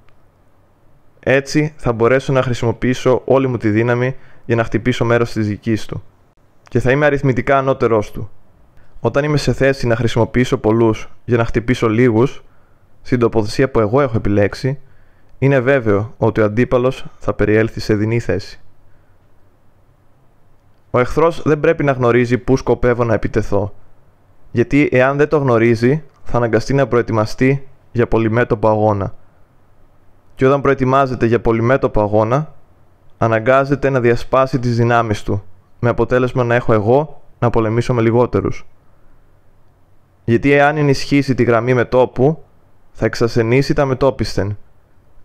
Speaker 1: Έτσι θα μπορέσω να χρησιμοποιήσω όλη μου τη δύναμη για να χτυπήσω μέρος της δικής του. Και θα είμαι αριθμητικά ανώτερός του. Όταν είμαι σε θέση να χρησιμοποιήσω πολλούς για να χτυπήσω λίγους, στην τοποθεσία που εγώ έχω επιλέξει, είναι βέβαιο ότι ο αντίπαλος θα περιέλθει σε δινή θέση. Ο εχθρός δεν πρέπει να γνωρίζει πού σκοπεύω να επιτεθώ. Γιατί εάν δεν το γνωρίζει, θα αναγκαστεί να προετοιμαστεί για πολυμέτωπο αγώνα. Και όταν προετοιμάζεται για πολυμέτωπο αγώνα, αναγκάζεται να διασπάσει τις δυνάμεις του, με αποτέλεσμα να έχω εγώ να πολεμήσω με λιγότερους. Γιατί εάν ενισχύσει τη γραμμή τόπου, θα εξασενήσει τα μετόπισθεν.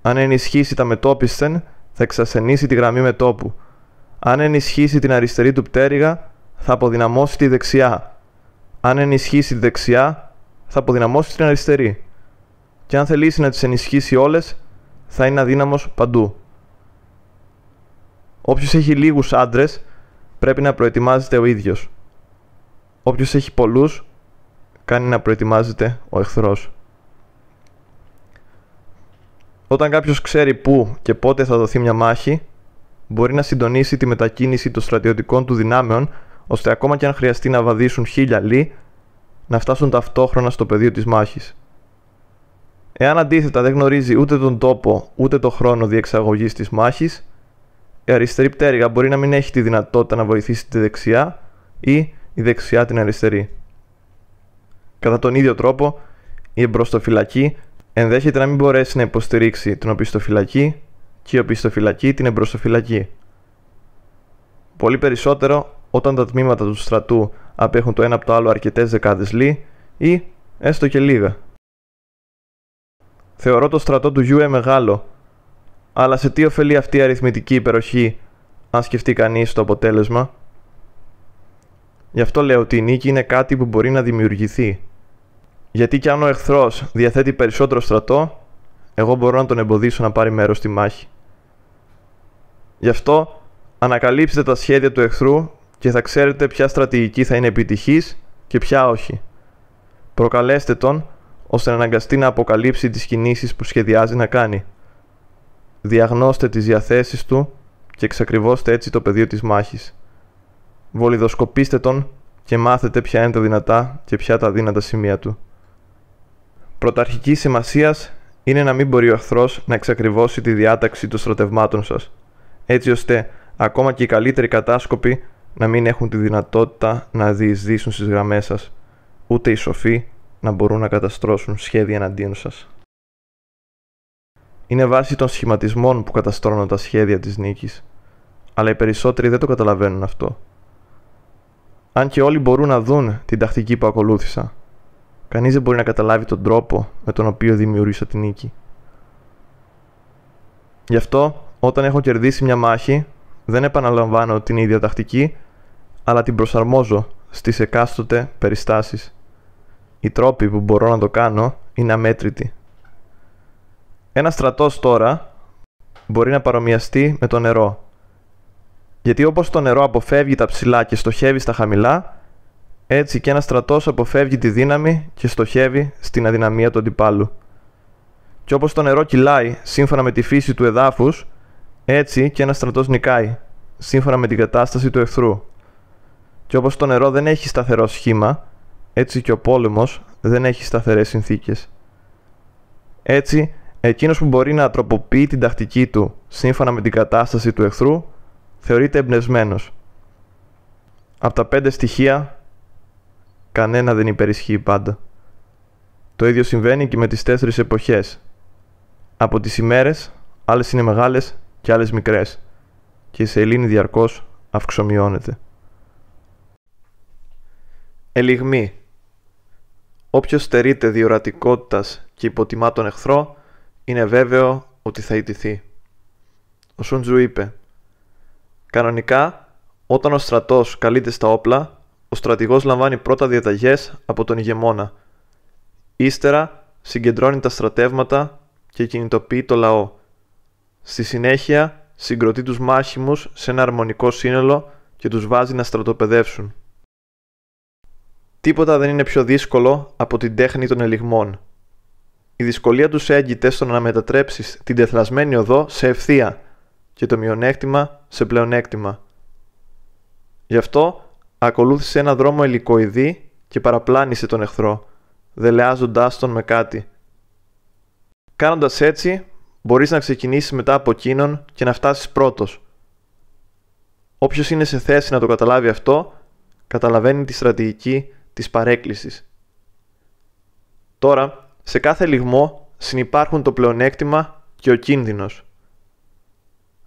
Speaker 1: Αν ενισχύσει τα μετόπισθεν, θα εξασενήσει τη γραμμή τόπου. Αν ενισχύσει την αριστερή του πτέρυγα, θα αποδυναμώσει τη δεξιά. Αν ενισχύσει τη δεξιά, θα αποδυναμώσει την αριστερή. Και αν θελήσει να τις ενισχύσει όλες, θα είναι αδύναμος παντού. Όποιος έχει λίγους άντρες, πρέπει να προετοιμάζεται ο ίδιος. Όποιος έχει πολλούς, κάνει να προετοιμάζεται ο εχθρός. Όταν κάποιος ξέρει πού και πότε θα δοθεί μια μάχη, μπορεί να συντονίσει τη μετακίνηση των στρατιωτικών του δυνάμεων, ώστε ακόμα και αν χρειαστεί να βαδίσουν χίλια λί, να φτάσουν ταυτόχρονα στο πεδίο της μάχης. Εάν αντίθετα δεν γνωρίζει ούτε τον τόπο ούτε τον χρόνο διεξαγωγής της μάχης, η αριστερή πτέρυγα μπορεί να μην έχει τη δυνατότητα να βοηθήσει τη δεξιά ή η δεξιά την αριστερή. Κατά τον ίδιο τρόπο, η εμπροστοφυλακή ενδέχεται να μην μπορέσει να υποστηρίξει την οπισθοφυλακή και η οπισθοφυλακή την εμπροστοφυλακή. Πολύ περισσότερο όταν τα τμήματα του στρατού απέχουν το ένα από το άλλο αρκετές δεκάδες λί ή έστω και λίγα. Θεωρώ το στρατό του Γιούε μεγάλο, αλλά σε τι ωφελεί αυτή η αριθμητική υπεροχή αν σκεφτεί κανείς το αποτέλεσμα. Γι' αυτό λέω ότι η νίκη είναι κάτι που μπορεί να δημιουργηθεί. Γιατί κι αν ο εχθρός διαθέτει περισσότερο στρατό, εγώ μπορώ να τον εμποδίσω να πάρει μέρος στη μάχη. Γι' αυτό ανακαλύψτε τα σχέδια του εχθρού και θα ξέρετε ποια στρατηγική θα είναι επιτυχής και ποια όχι. Προκαλέστε τον ώστε να αναγκαστεί να αποκαλύψει τις κινήσεις που σχεδιάζει να κάνει. Διαγνώστε τις διαθέσεις του και εξακριβώστε έτσι το πεδίο της μάχης. Βολιδοσκοπήστε τον και μάθετε ποια είναι τα δυνατά και ποια τα δύνατα σημεία του. Πρωταρχικής σημασίας είναι να μην μπορεί ο εχθρός να εξακριβώσει τη διάταξη των στρατευμάτων σας έτσι ώστε ακόμα και οι καλύτεροι κατάσκοποι να μην έχουν τη δυνατότητα να διεισδύσουν στις γραμμές σας, ούτε οι σοφοί να μπορούν να καταστρώσουν σχέδια εναντίον σας. Είναι βάση των σχηματισμών που καταστρώνουν τα σχέδια της νίκης, αλλά οι περισσότεροι δεν το καταλαβαίνουν αυτό. Αν και όλοι μπορούν να δουν την τακτική που ακολούθησα, κανείς δεν μπορεί να καταλάβει τον τρόπο με τον οποίο δημιουργήσα την νίκη. Γι' αυτό όταν έχω κερδίσει μια μάχη, δεν επαναλαμβάνω την ίδια τακτική, αλλά την προσαρμόζω στις εκάστοτε περιστάσεις. Οι τρόποι που μπορώ να το κάνω είναι αμέτρητοι. Ένα στρατός τώρα μπορεί να παρομοιαστεί με το νερό. Γιατί όπως το νερό αποφεύγει τα ψηλά και στοχεύει στα χαμηλά, έτσι και ένα στρατός αποφεύγει τη δύναμη και στοχεύει στην αδυναμία του αντιπάλου. Και όπως το νερό κυλάει σύμφωνα με τη φύση του εδάφους, έτσι και ένας στρατός νικάει, σύμφωνα με την κατάσταση του εχθρού. Και όπως το νερό δεν έχει σταθερό σχήμα, έτσι και ο πόλεμος δεν έχει σταθερές συνθήκες. Έτσι, εκείνος που μπορεί να τροποποιεί την τακτική του σύμφωνα με την κατάσταση του εχθρού, θεωρείται εμπνευσμένος. Από τα πέντε στοιχεία, κανένα δεν υπερισχύει πάντα. Το ίδιο συμβαίνει και με τις τέσσερις εποχές. Από τις ημέρες, άλλες είναι μεγάλες, και άλλες μικρές και η σελήνη διαρκώς αυξομειώνεται. Ελιγμή Όποιος στερείται διορατικότητας και υποτιμά τον εχθρό, είναι βέβαιο ότι θα ιτηθεί. Ο Σούντζου είπε «Κανονικά, όταν ο στρατός καλείται στα όπλα, ο στρατηγός λαμβάνει πρώτα διαταγές από τον ηγεμόνα. Ύστερα συγκεντρώνει τα στρατεύματα και κινητοποιεί το λαό. Στη συνέχεια συγκροτεί τους μάχημους σε ένα αρμονικό σύνολο και τους βάζει να στρατοπεδεύσουν. Τίποτα δεν είναι πιο δύσκολο από την τέχνη των ελιγμών. Η δυσκολία τους έγκυται στο να μετατρέψεις την τεθλασμένη οδό σε ευθεία και το μειονέκτημα σε πλεονέκτημα. Γι' αυτό ακολούθησε ένα δρόμο ελικοειδή και παραπλάνησε τον εχθρό, δελεάζοντάς τον με κάτι. Κάνοντας έτσι, μπορείς να ξεκινήσεις μετά από εκείνον και να φτάσεις πρώτος. Όποιος είναι σε θέση να το καταλάβει αυτό, καταλαβαίνει τη στρατηγική της παρέκκλησης. Τώρα, σε κάθε λιγμό συνυπάρχουν το πλεονέκτημα και ο κίνδυνος.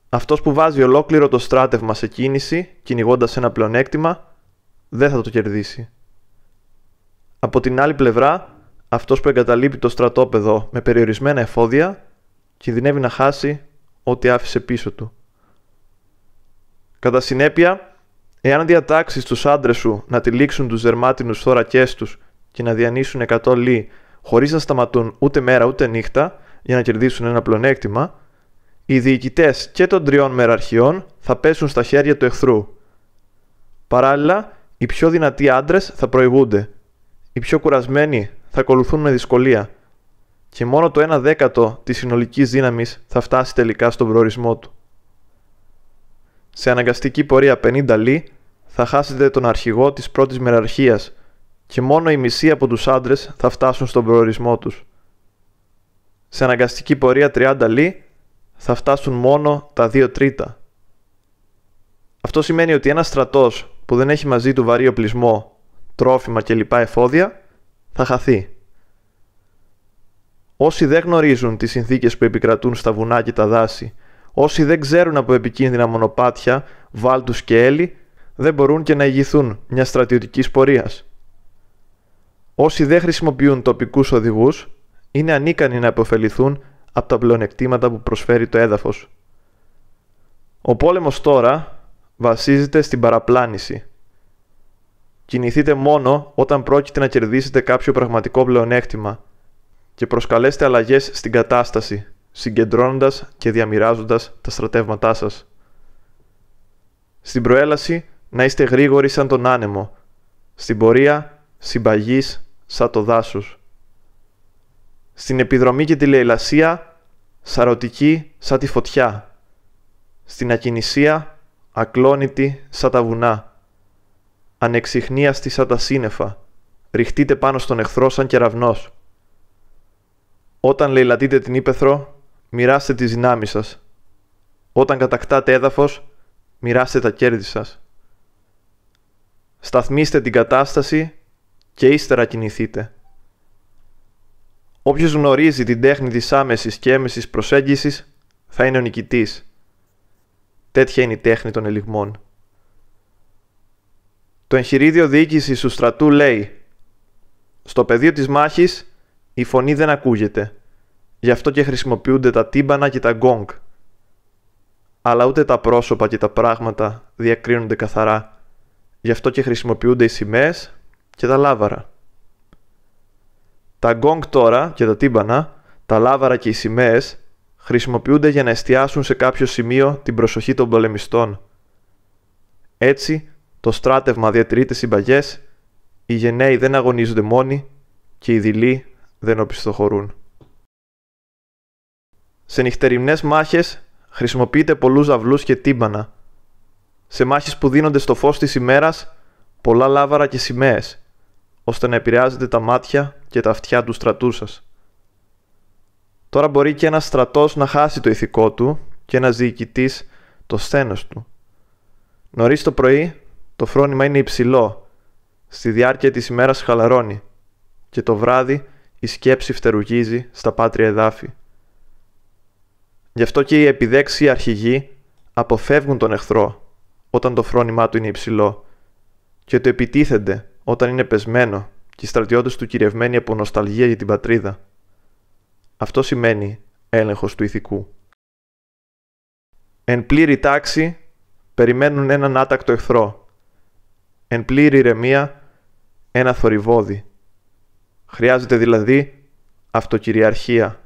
Speaker 1: Αυτός που βάζει ολόκληρο το στράτευμα σε κίνηση, κυνηγώντας ένα πλεονέκτημα, δεν θα το κερδίσει. Από την άλλη πλευρά, αυτός που εγκαταλείπει το στρατόπεδο με περιορισμένα εφόδια κινδυνεύει να χάσει ό,τι άφησε πίσω του. Κατά συνέπεια, εάν διατάξεις τους άντρες σου να τυλίξουν τους δερμάτινους θώρακέ τους και να διανύσουν 100 λί χωρίς να σταματούν ούτε μέρα ούτε νύχτα για να κερδίσουν ένα πλονέκτημα, οι διοικητές και των τριών μεραρχιών θα πέσουν στα χέρια του εχθρού. Παράλληλα, οι πιο δυνατοί άντρες θα προηγούνται. Οι πιο κουρασμένοι θα ακολουθούν με δυσκολία και μόνο το 1 δέκατο της συνολικής δύναμης θα φτάσει τελικά στον προορισμό του. Σε αναγκαστική πορεία 50 λί θα χάσετε τον αρχηγό της πρώτης μεραρχίας και μόνο η μισή από τους άντρες θα φτάσουν στον προορισμό τους. Σε αναγκαστική πορεία 30 λί θα φτάσουν μόνο τα 2 τρίτα. Αυτό σημαίνει ότι ένας στρατός που δεν έχει μαζί του βαρύ οπλισμό, τρόφιμα κλπ εφόδια θα χαθεί. Όσοι δεν γνωρίζουν τις συνθήκες που επικρατούν στα βουνά και τα δάση, όσοι δεν ξέρουν από επικίνδυνα μονοπάτια, βάλτους και έλλη, δεν μπορούν και να ηγηθούν μιας στρατιωτικής πορείας. Όσοι δεν χρησιμοποιούν τοπικούς οδηγούς, είναι ανίκανοι να επωφεληθούν από τα πλεονεκτήματα που προσφέρει το έδαφος. Ο πόλεμος τώρα βασίζεται στην παραπλάνηση. Κινηθείτε μόνο όταν πρόκειται να κερδίσετε κάποιο πραγματικό πλεονέκτημα – και προσκαλέστε αλλαγές στην κατάσταση, συγκεντρώνοντας και διαμοιράζοντας τα στρατεύματά σας. Στην προέλαση να είστε γρήγοροι σαν τον άνεμο, στην πορεία συμπαγή σαν το δάσος. Στην επιδρομή και τη λαιλασία, σαρωτική σαν τη φωτιά. Στην ακινησία, ακλόνητη σαν τα βουνά. Ανεξιχνίαστη σαν τα σύννεφα, ριχτείτε πάνω στον εχθρό σαν κεραυνός. Όταν λαιλατείτε την ύπεθρο, μοιράστε τις δυνάμεις σας. Όταν κατακτάτε έδαφος, μοιράστε τα κέρδη σας. Σταθμίστε την κατάσταση και ύστερα κινηθείτε. Όποιος γνωρίζει την τέχνη της άμεσης και έμεσης προσέγγισης θα είναι ο νικητής. Τέτοια είναι η τέχνη των ελιγμών. Το εγχειρίδιο διοίκησης του στρατού λέει «Στο πεδίο της μάχης η φωνή δεν ακούγεται. Γι' αυτό και χρησιμοποιούνται τα τύμπανα και τα γκόγκ. Αλλά ούτε τα πρόσωπα και τα πράγματα διακρίνονται καθαρά. Γι' αυτό και χρησιμοποιούνται οι σημαίες και τα λάβαρα. Τα γκόγκ τώρα και τα τύμπανα, τα λάβαρα και οι σημαίες χρησιμοποιούνται για να εστιάσουν σε κάποιο σημείο την προσοχή των πολεμιστών. Έτσι, το στράτευμα διατηρεί συμπαγές, οι γενναίοι δεν αγωνίζονται μόνοι και οι δειλοί δεν οπισθοχωρούν. Σε νυχτερινές μάχες χρησιμοποιείται πολλούς αυλούς και τύμπανα. Σε μάχες που δίνονται στο φως της ημέρας, πολλά λάβαρα και σημαίες, ώστε να επηρεάζετε τα μάτια και τα αυτιά του στρατού σας. Τώρα μπορεί και ένας στρατός να χάσει το ηθικό του και ένας διοικητής το σθένος του. Νωρίς το πρωί το φρόνημα είναι υψηλό, στη διάρκεια της ημέρας χαλαρώνει και το βράδυ η σκέψη φτερουγίζει στα πάτρια εδάφη. Γι' αυτό και οι επιδέξιοι αρχηγοί αποφεύγουν τον εχθρό όταν το φρόνημά του είναι υψηλό και το επιτίθενται όταν είναι πεσμένο και οι στρατιώτες του κυριευμένοι από νοσταλγία για την πατρίδα. Αυτό σημαίνει έλεγχος του ηθικού. Εν πλήρη τάξη περιμένουν έναν άτακτο εχθρό. Εν πλήρη ηρεμία ένα θορυβόδι. Χρειάζεται δηλαδή αυτοκυριαρχία.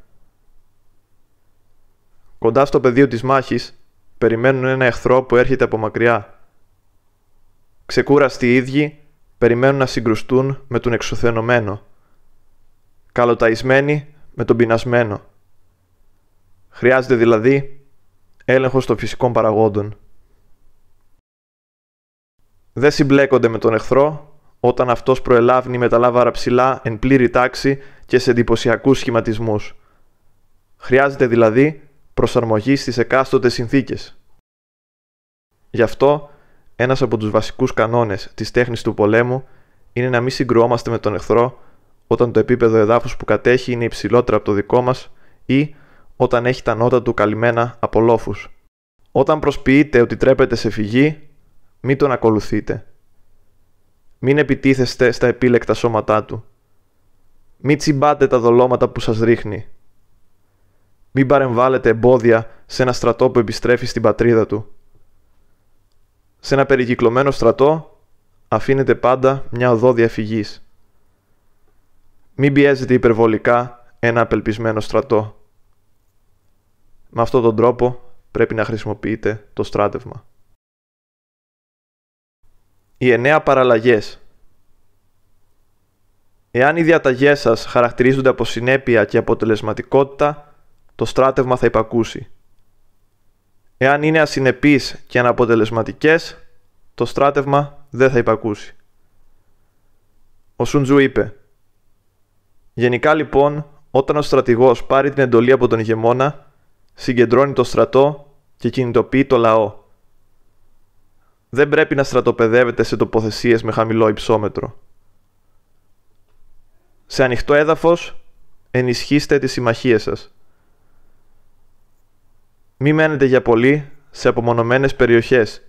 Speaker 1: Κοντά στο πεδίο της μάχης περιμένουν ένα εχθρό που έρχεται από μακριά. Ξεκούραστοι οι ίδιοι περιμένουν να συγκρουστούν με τον εξουθενωμένο. Καλοταϊσμένοι με τον πεινασμένο. Χρειάζεται δηλαδή έλεγχος των φυσικών παραγόντων. Δεν συμπλέκονται με τον εχθρό όταν αυτός προελάβνει με τα λάβαρα ψηλά εν πλήρη τάξη και σε εντυπωσιακούς σχηματισμούς. Χρειάζεται δηλαδή προσαρμογή στις εκάστοτε συνθήκες. Γι' αυτό, ένας από τους βασικούς κανόνες της τέχνης του πολέμου είναι να μην συγκρουόμαστε με τον εχθρό όταν το επίπεδο εδάφους που κατέχει είναι υψηλότερο από το δικό μας ή όταν έχει τα νότα του καλυμμένα από λόφους. Όταν προσποιείτε ότι τρέπετε σε φυγή, μην τον ακολουθείτε. Μην επιτίθεστε στα επίλεκτα σώματά του. Μην τσιμπάτε τα δολώματα που σας ρίχνει. Μην παρεμβάλλετε εμπόδια σε ένα στρατό που επιστρέφει στην πατρίδα του. Σε ένα περικυκλωμένο στρατό αφήνεται πάντα μια οδό διαφυγής. Μην πιέζετε υπερβολικά ένα απελπισμένο στρατό. Με αυτόν τον τρόπο πρέπει να χρησιμοποιείτε το στράτευμα οι εννέα παραλλαγές. Εάν οι διαταγές σας χαρακτηρίζονται από συνέπεια και αποτελεσματικότητα, το στράτευμα θα υπακούσει. Εάν είναι ασυνεπείς και αναποτελεσματικές, το στράτευμα δεν θα υπακούσει. Ο Σουντζού είπε «Γενικά λοιπόν, όταν ο στρατηγός πάρει την εντολή από τον ηγεμόνα, συγκεντρώνει το στρατό και κινητοποιεί το λαό δεν πρέπει να στρατοπεδεύετε σε τοποθεσίες με χαμηλό υψόμετρο. Σε ανοιχτό έδαφος, ενισχύστε τις συμμαχίες σας. Μη μένετε για πολύ σε απομονωμένες περιοχές.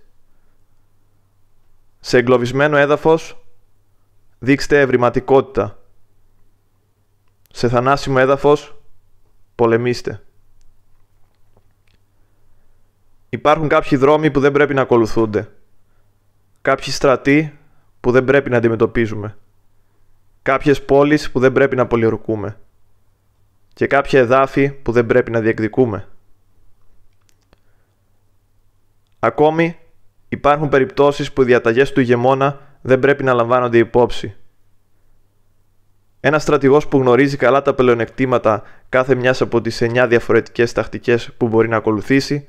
Speaker 1: Σε εγκλωβισμένο έδαφος, δείξτε ευρηματικότητα. Σε θανάσιμο έδαφος, πολεμήστε. Υπάρχουν κάποιοι δρόμοι που δεν πρέπει να ακολουθούνται κάποιοι στρατοί που δεν πρέπει να αντιμετωπίζουμε, κάποιες πόλεις που δεν πρέπει να πολιορκούμε και κάποια εδάφη που δεν πρέπει να διεκδικούμε. Ακόμη, υπάρχουν περιπτώσεις που οι διαταγές του ηγεμόνα δεν πρέπει να λαμβάνονται υπόψη. Ένας στρατηγός που γνωρίζει καλά τα πελεονεκτήματα κάθε μιας από τις 9 διαφορετικές τακτικές που μπορεί να ακολουθήσει,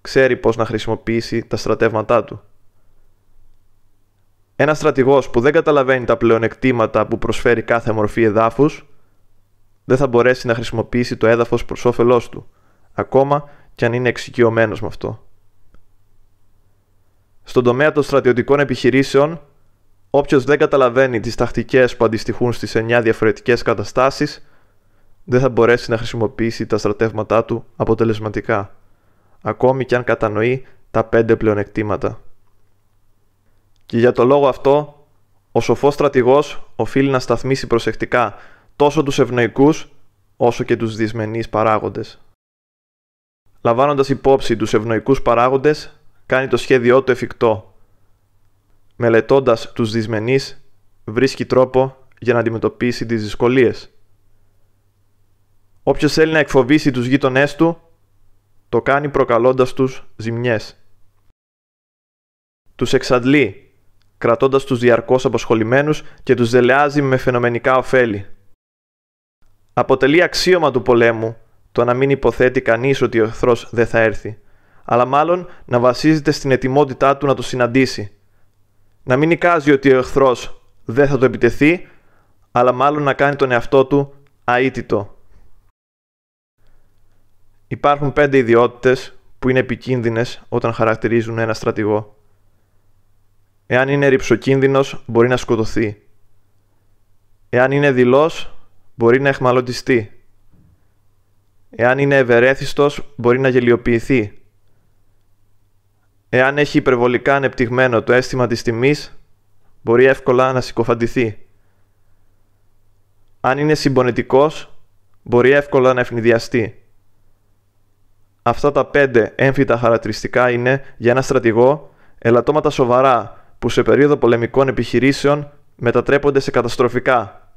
Speaker 1: ξέρει πώς να χρησιμοποιήσει τα στρατεύματά του. Ένας στρατηγός που δεν καταλαβαίνει τα πλεονεκτήματα που προσφέρει κάθε μορφή εδάφους, δεν θα μπορέσει να χρησιμοποιήσει το έδαφος προς όφελός του, ακόμα και αν είναι εξοικειωμένος με αυτό. Στον τομέα των στρατιωτικών επιχειρήσεων, όποιος δεν καταλαβαίνει τις τακτικές που αντιστοιχούν στις 9 διαφορετικές καταστάσεις, δεν θα μπορέσει να χρησιμοποιήσει τα στρατεύματά του αποτελεσματικά, ακόμη και αν κατανοεί τα 5 πλεονεκτήματα. Και για το λόγο αυτό, ο σοφός στρατηγός οφείλει να σταθμίσει προσεκτικά τόσο τους ευνοϊκούς, όσο και τους δυσμενείς παράγοντες. Λαμβάνοντας υπόψη τους ευνοϊκούς παράγοντες, κάνει το σχέδιό του εφικτό. Μελετώντας τους δυσμενείς, βρίσκει τρόπο για να αντιμετωπίσει τις δυσκολίες. Όποιος θέλει να εκφοβήσει τους γείτονε του, το κάνει προκαλώντας τους ζημιές. Τους εξαντλεί Κρατώντας τους διαρκώς αποσχολημένους και τους δελεάζει με φαινομενικά ωφέλη. Αποτελεί αξίωμα του πολέμου το να μην υποθέτει κανείς ότι ο εχθρός δεν θα έρθει, αλλά μάλλον να βασίζεται στην ετοιμότητά του να το συναντήσει. Να μην εικάζει ότι ο εχθρός δεν θα το επιτεθεί, αλλά μάλλον να κάνει τον εαυτό του αίτητο. Υπάρχουν πέντε ιδιότητες που είναι επικίνδυνες όταν χαρακτηρίζουν ένα στρατηγό. Εάν είναι ρηψοκίνδυνος, μπορεί να σκοτωθεί. Εάν είναι δηλός, μπορεί να εχμαλωτιστεί. Εάν είναι ευερέθιστος, μπορεί να γελιοποιηθεί. Εάν έχει υπερβολικά ανεπτυγμένο το αίσθημα της τιμής, μπορεί εύκολα να συκοφαντηθεί. Αν είναι συμπονετικός, μπορεί εύκολα να ευνηδιαστεί. Αυτά τα πέντε έμφυτα χαρακτηριστικά είναι για ένα στρατηγό ελαττώματα σοβαρά που σε περίοδο πολεμικών επιχειρήσεων μετατρέπονται σε καταστροφικά.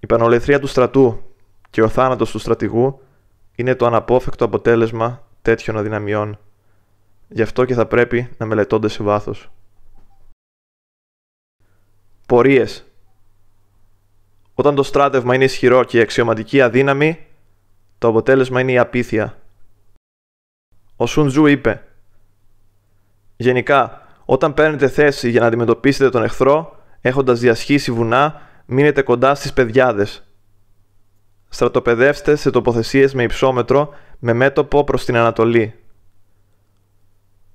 Speaker 1: Η πανολεθρία του στρατού και ο θάνατος του στρατηγού είναι το αναπόφευκτο αποτέλεσμα τέτοιων αδυναμιών. Γι' αυτό και θα πρέπει να μελετώνται σε βάθος. Πορείες Όταν το στράτευμα είναι ισχυρό και η αξιωματική αδύναμη, το αποτέλεσμα είναι η απίθεια. Ο Σουντζού είπε «Γενικά, όταν παίρνετε θέση για να αντιμετωπίσετε τον εχθρό, έχοντας διασχίσει βουνά, μείνετε κοντά στις παιδιάδες. Στρατοπεδεύστε σε τοποθεσίες με υψόμετρο, με μέτωπο προς την Ανατολή.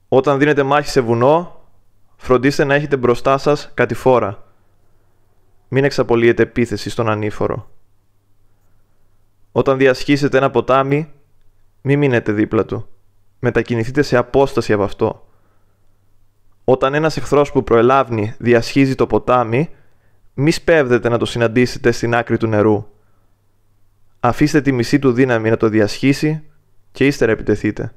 Speaker 1: Όταν δίνετε μάχη σε βουνό, φροντίστε να έχετε μπροστά σας κατηφόρα. Μην εξαπολύετε επίθεση στον ανήφορο. Όταν διασχίσετε ένα ποτάμι, μην μείνετε δίπλα του. Μετακινηθείτε σε απόσταση από αυτό. Όταν ένας εχθρός που προελάβνει διασχίζει το ποτάμι, μη σπέβδετε να το συναντήσετε στην άκρη του νερού. Αφήστε τη μισή του δύναμη να το διασχίσει και ύστερα επιτεθείτε.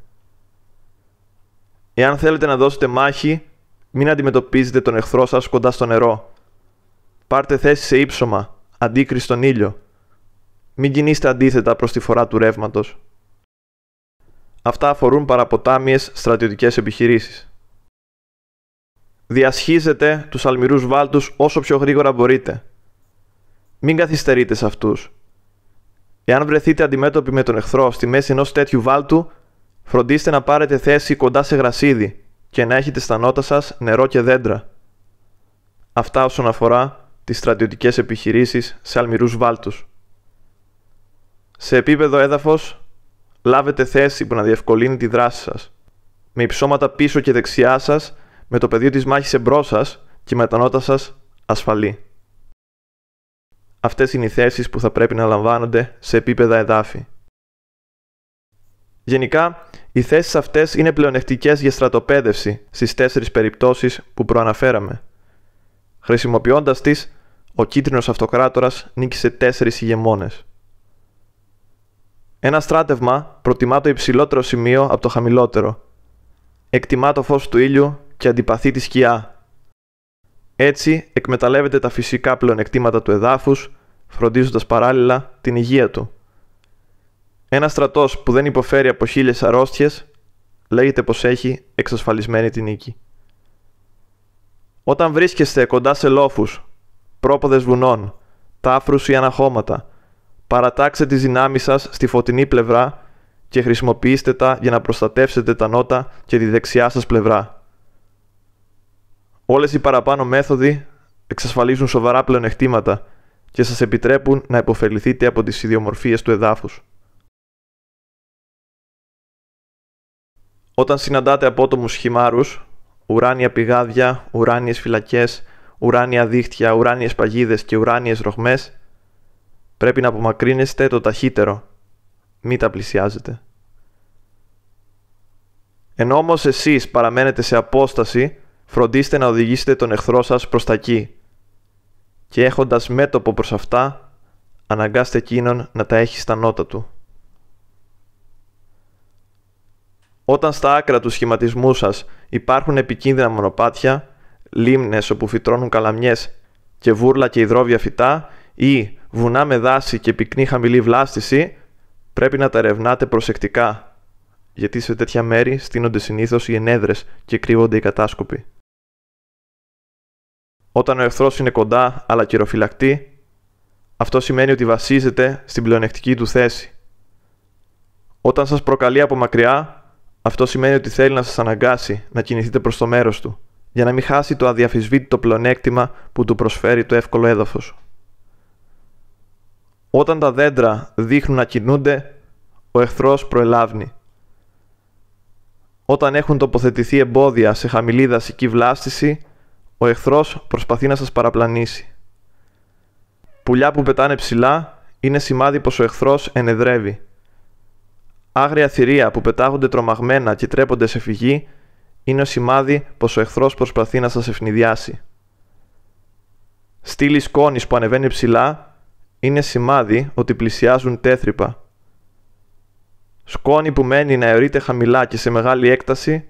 Speaker 1: Εάν θέλετε να δώσετε μάχη, μην αντιμετωπίζετε τον εχθρό σας κοντά στο νερό. Πάρτε θέση σε ύψωμα, αντίκρι στον ήλιο. Μην κινείστε αντίθετα προς τη φορά του ρεύματος. Αυτά αφορούν παραποτάμιες στρατιωτικές επιχειρήσεις. Διασχίζετε τους αλμυρούς βάλτους όσο πιο γρήγορα μπορείτε. Μην καθυστερείτε σε αυτούς. Εάν βρεθείτε αντιμέτωποι με τον εχθρό στη μέση ενός τέτοιου βάλτου, φροντίστε να πάρετε θέση κοντά σε γρασίδι και να έχετε στα νότα σας νερό και δέντρα. Αυτά όσον αφορά τις στρατιωτικές επιχειρήσεις σε αλμυρούς βάλτους. Σε επίπεδο έδαφος, λάβετε θέση που να διευκολύνει τη δράση σας. Με υψώματα πίσω και δεξιά σας, με το πεδίο της μάχης εμπρός σας και μετανότασας νότα σας ασφαλή. Αυτές είναι οι θέσεις που θα πρέπει να λαμβάνονται σε επίπεδα εδάφη. Γενικά, οι θέσεις αυτές είναι πλεονεκτικές για στρατοπέδευση στις τέσσερις περιπτώσεις που προαναφέραμε. Χρησιμοποιώντας τις, ο κίτρινος αυτοκράτορας νίκησε τέσσερις ηγεμόνες. Ένα στράτευμα προτιμά το υψηλότερο σημείο από το χαμηλότερο, εκτιμά το φως του ήλιου και αντιπαθεί τη σκιά. Έτσι εκμεταλλεύεται τα φυσικά πλεονεκτήματα του εδάφους, φροντίζοντας παράλληλα την υγεία του. Ένα στρατός που δεν υποφέρει από χίλιες αρρώστιες, λέγεται πως έχει εξασφαλισμένη την νίκη. Όταν βρίσκεστε κοντά σε λόφους, πρόποδες βουνών, τάφρους ή αναχώματα, παρατάξτε τις δυνάμεις σας στη φωτεινή πλευρά και χρησιμοποιήστε τα για να προστατεύσετε τα νότα και τη δεξιά σας πλευρά. Όλες οι παραπάνω μέθοδοι εξασφαλίζουν σοβαρά πλεονεκτήματα και σας επιτρέπουν να υποφεληθείτε από τις ιδιομορφίες του εδάφους. Όταν συναντάτε απότομους χυμάρους, ουράνια πηγάδια, ουράνιες φυλακές, ουράνια δίχτυα, ουράνιες παγίδες και ουράνιες ροχμές, πρέπει να απομακρύνεστε το ταχύτερο μη τα πλησιάζετε. Ενώ όμως εσείς παραμένετε σε απόσταση, φροντίστε να οδηγήσετε τον εχθρό σας προς τα εκεί και έχοντας μέτωπο προς αυτά, αναγκάστε εκείνον να τα έχει στα νότα του. Όταν στα άκρα του σχηματισμού σας υπάρχουν επικίνδυνα μονοπάτια, λίμνες όπου φυτρώνουν καλαμιές και βούρλα και υδρόβια φυτά ή βουνά με δάση και πυκνή χαμηλή βλάστηση, Πρέπει να τα ερευνάτε προσεκτικά, γιατί σε τέτοια μέρη στείνονται συνήθως οι ενέδρες και κρύβονται οι κατάσκοποι. Όταν ο εχθρός είναι κοντά αλλά κυροφυλακτή, αυτό σημαίνει ότι βασίζεται στην πλεονεκτική του θέση. Όταν σας προκαλεί από μακριά, αυτό σημαίνει ότι θέλει να σας αναγκάσει να κινηθείτε προς το μέρος του, για να μην χάσει το αδιαφυσβήτητο πλεονέκτημα που του προσφέρει το εύκολο έδαφος. Όταν τα δέντρα δείχνουν να κινούνται, ο εχθρός προελάβνει. Όταν έχουν τοποθετηθεί εμπόδια σε χαμηλή δασική βλάστηση, ο εχθρός προσπαθεί να σας παραπλανήσει. Πουλιά που πετάνε ψηλά είναι σημάδι πως ο εχθρός ενεδρεύει. Άγρια θηρία που πετάγονται τρομαγμένα και τρέπονται σε φυγή είναι σημάδι πως ο εχθρός προσπαθεί να σας ευνηδιάσει. Στήλη σκόνης που ανεβαίνει ψηλά είναι σημάδι ότι πλησιάζουν τέθρυπα. Σκόνη που μένει να αιωρείται χαμηλά και σε μεγάλη έκταση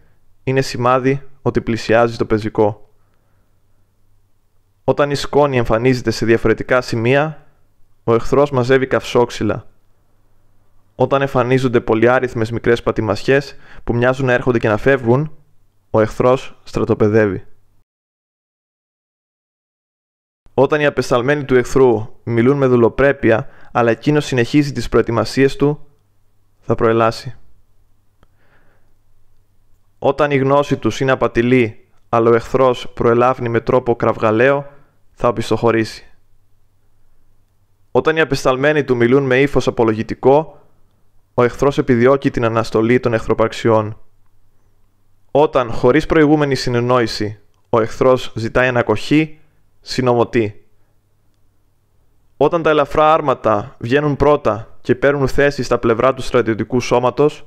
Speaker 1: είναι σημάδι ότι πλησιάζει το πεζικό. Όταν η σκόνη εμφανίζεται σε διαφορετικά σημεία, ο εχθρός μαζεύει καυσόξυλα. Όταν εμφανίζονται πολυάριθμες μικρές πατημασιές που μοιάζουν να έρχονται και να φεύγουν, ο εχθρός στρατοπεδεύει. Όταν οι απεσταλμένοι του εχθρού μιλούν με δουλοπρέπεια, αλλά εκείνος συνεχίζει τις προετοιμασίες του, θα προελάσει. Όταν η γνώση τους είναι απατηλή, αλλά ο εχθρός προελάβνει με τρόπο κραυγαλαίο, θα οπισθοχωρήσει. Όταν οι απεσταλμένοι του μιλούν με ύφος απολογητικό, ο εχθρός επιδιώκει την αναστολή των εχθροπαρξιών. Όταν, χωρίς προηγούμενη συνεννόηση, ο εχθρός ζητάει ανακοχή, Συνομωτή Όταν τα ελαφρά άρματα βγαίνουν πρώτα και παίρνουν θέση στα πλευρά του στρατιωτικού σώματος,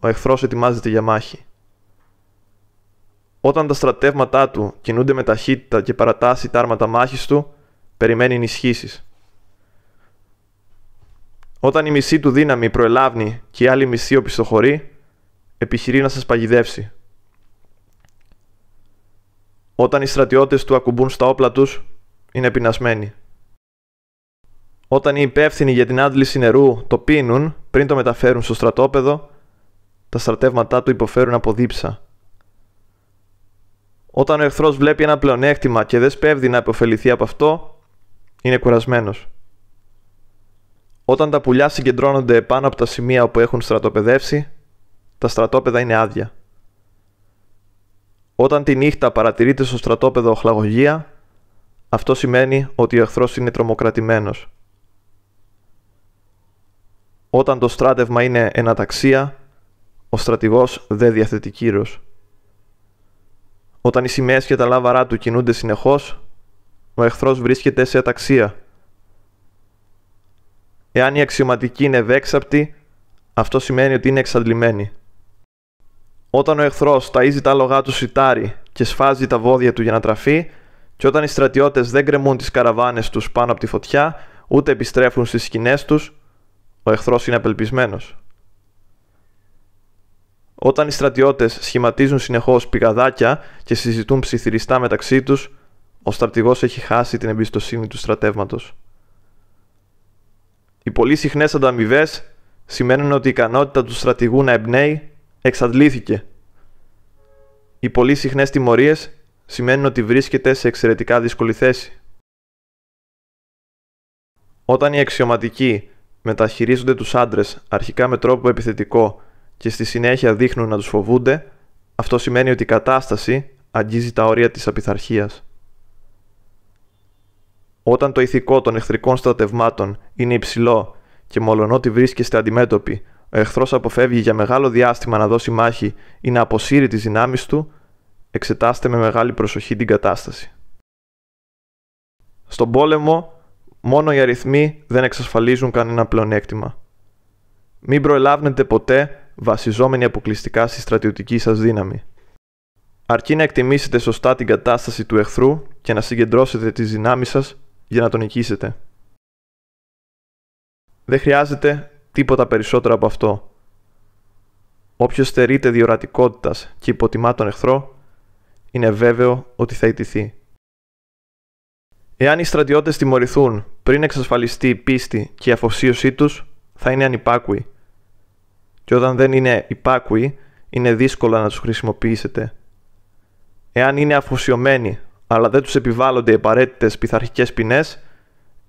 Speaker 1: ο εχθρός ετοιμάζεται για μάχη. Όταν τα στρατεύματά του κινούνται με ταχύτητα και παρατάσει τα άρματα μάχης του, περιμένει ενισχύσεις. Όταν η μισή του δύναμη προελάβνει και η άλλη μισή οπισθοχωρεί, επιχειρεί να σας παγιδεύσει. Όταν οι στρατιώτες του ακουμπούν στα όπλα τους, είναι πεινασμένοι. Όταν οι υπεύθυνοι για την άντληση νερού το πίνουν πριν το μεταφέρουν στο στρατόπεδο, τα στρατεύματά του υποφέρουν από δίψα. Όταν ο εχθρός βλέπει ένα πλεονέκτημα και δεν σπέβδει να υποφεληθεί από αυτό, είναι κουρασμένος. Όταν τα πουλιά συγκεντρώνονται πάνω από τα σημεία όπου έχουν στρατοπεδεύσει, τα στρατόπεδα είναι άδεια. Όταν τη νύχτα παρατηρείται στο στρατόπεδο οχλαγωγία, αυτό σημαίνει ότι ο εχθρός είναι τρομοκρατημένος. Όταν το στράτευμα είναι εναταξία, ο στρατηγός δεν διαθέτει κύρος. Όταν οι σημαίες και τα λάβαρά του κινούνται συνεχώς, ο εχθρός βρίσκεται σε αταξία. Εάν η αξιωματική είναι ευέξαπτη, αυτό σημαίνει ότι είναι εξαντλημένη. Όταν ο εχθρός ταΐζει τα λογά του σιτάρι και σφάζει τα βόδια του για να τραφεί, και όταν οι στρατιώτες δεν κρεμούν τις καραβάνες τους πάνω από τη φωτιά, ούτε επιστρέφουν στις σκηνές τους, ο εχθρός είναι απελπισμένος. Όταν οι στρατιώτες σχηματίζουν συνεχώς πηγαδάκια και συζητούν ψιθυριστά μεταξύ τους, ο στρατηγός έχει χάσει την εμπιστοσύνη του στρατεύματος. Οι πολύ συχνές ανταμοιβές σημαίνουν ότι η ικανότητα του στρατηγού να εμπνέει εξαντλήθηκε. Οι πολύ συχνές τιμωρίες σημαίνουν ότι βρίσκεται σε εξαιρετικά δύσκολη θέση. Όταν οι αξιωματικοί μεταχειρίζονται τους άντρες αρχικά με τρόπο επιθετικό και στη συνέχεια δείχνουν να τους φοβούνται, αυτό σημαίνει ότι η κατάσταση αγγίζει τα όρια της απειθαρχίας. Όταν το ηθικό των εχθρικών στρατευμάτων είναι υψηλό και μολονότι βρίσκεστε αντιμέτωποι εχθρός αποφεύγει για μεγάλο διάστημα να δώσει μάχη ή να αποσύρει τις δυνάμεις του, εξετάστε με μεγάλη προσοχή την κατάσταση. Στον πόλεμο, μόνο οι αριθμοί δεν εξασφαλίζουν κανένα πλεονέκτημα. Μην προελάβνετε ποτέ βασιζόμενοι αποκλειστικά στη στρατιωτική σας δύναμη. Αρκεί να εκτιμήσετε σωστά την κατάσταση του εχθρού και να συγκεντρώσετε τις δυνάμεις σας για να τον νικήσετε. Δεν χρειάζεται τίποτα περισσότερο από αυτό. Όποιος στερείται διορατικότητας και υποτιμά τον εχθρό, είναι βέβαιο ότι θα ιτηθεί. Εάν οι στρατιώτες τιμωρηθούν πριν εξασφαλιστεί η πίστη και η αφοσίωσή τους, θα είναι ανυπάκουοι. Και όταν δεν είναι υπάκουοι, είναι δύσκολο να τους χρησιμοποιήσετε. Εάν είναι αφοσιωμένοι, αλλά δεν τους επιβάλλονται οι απαραίτητες πειθαρχικές ποινές,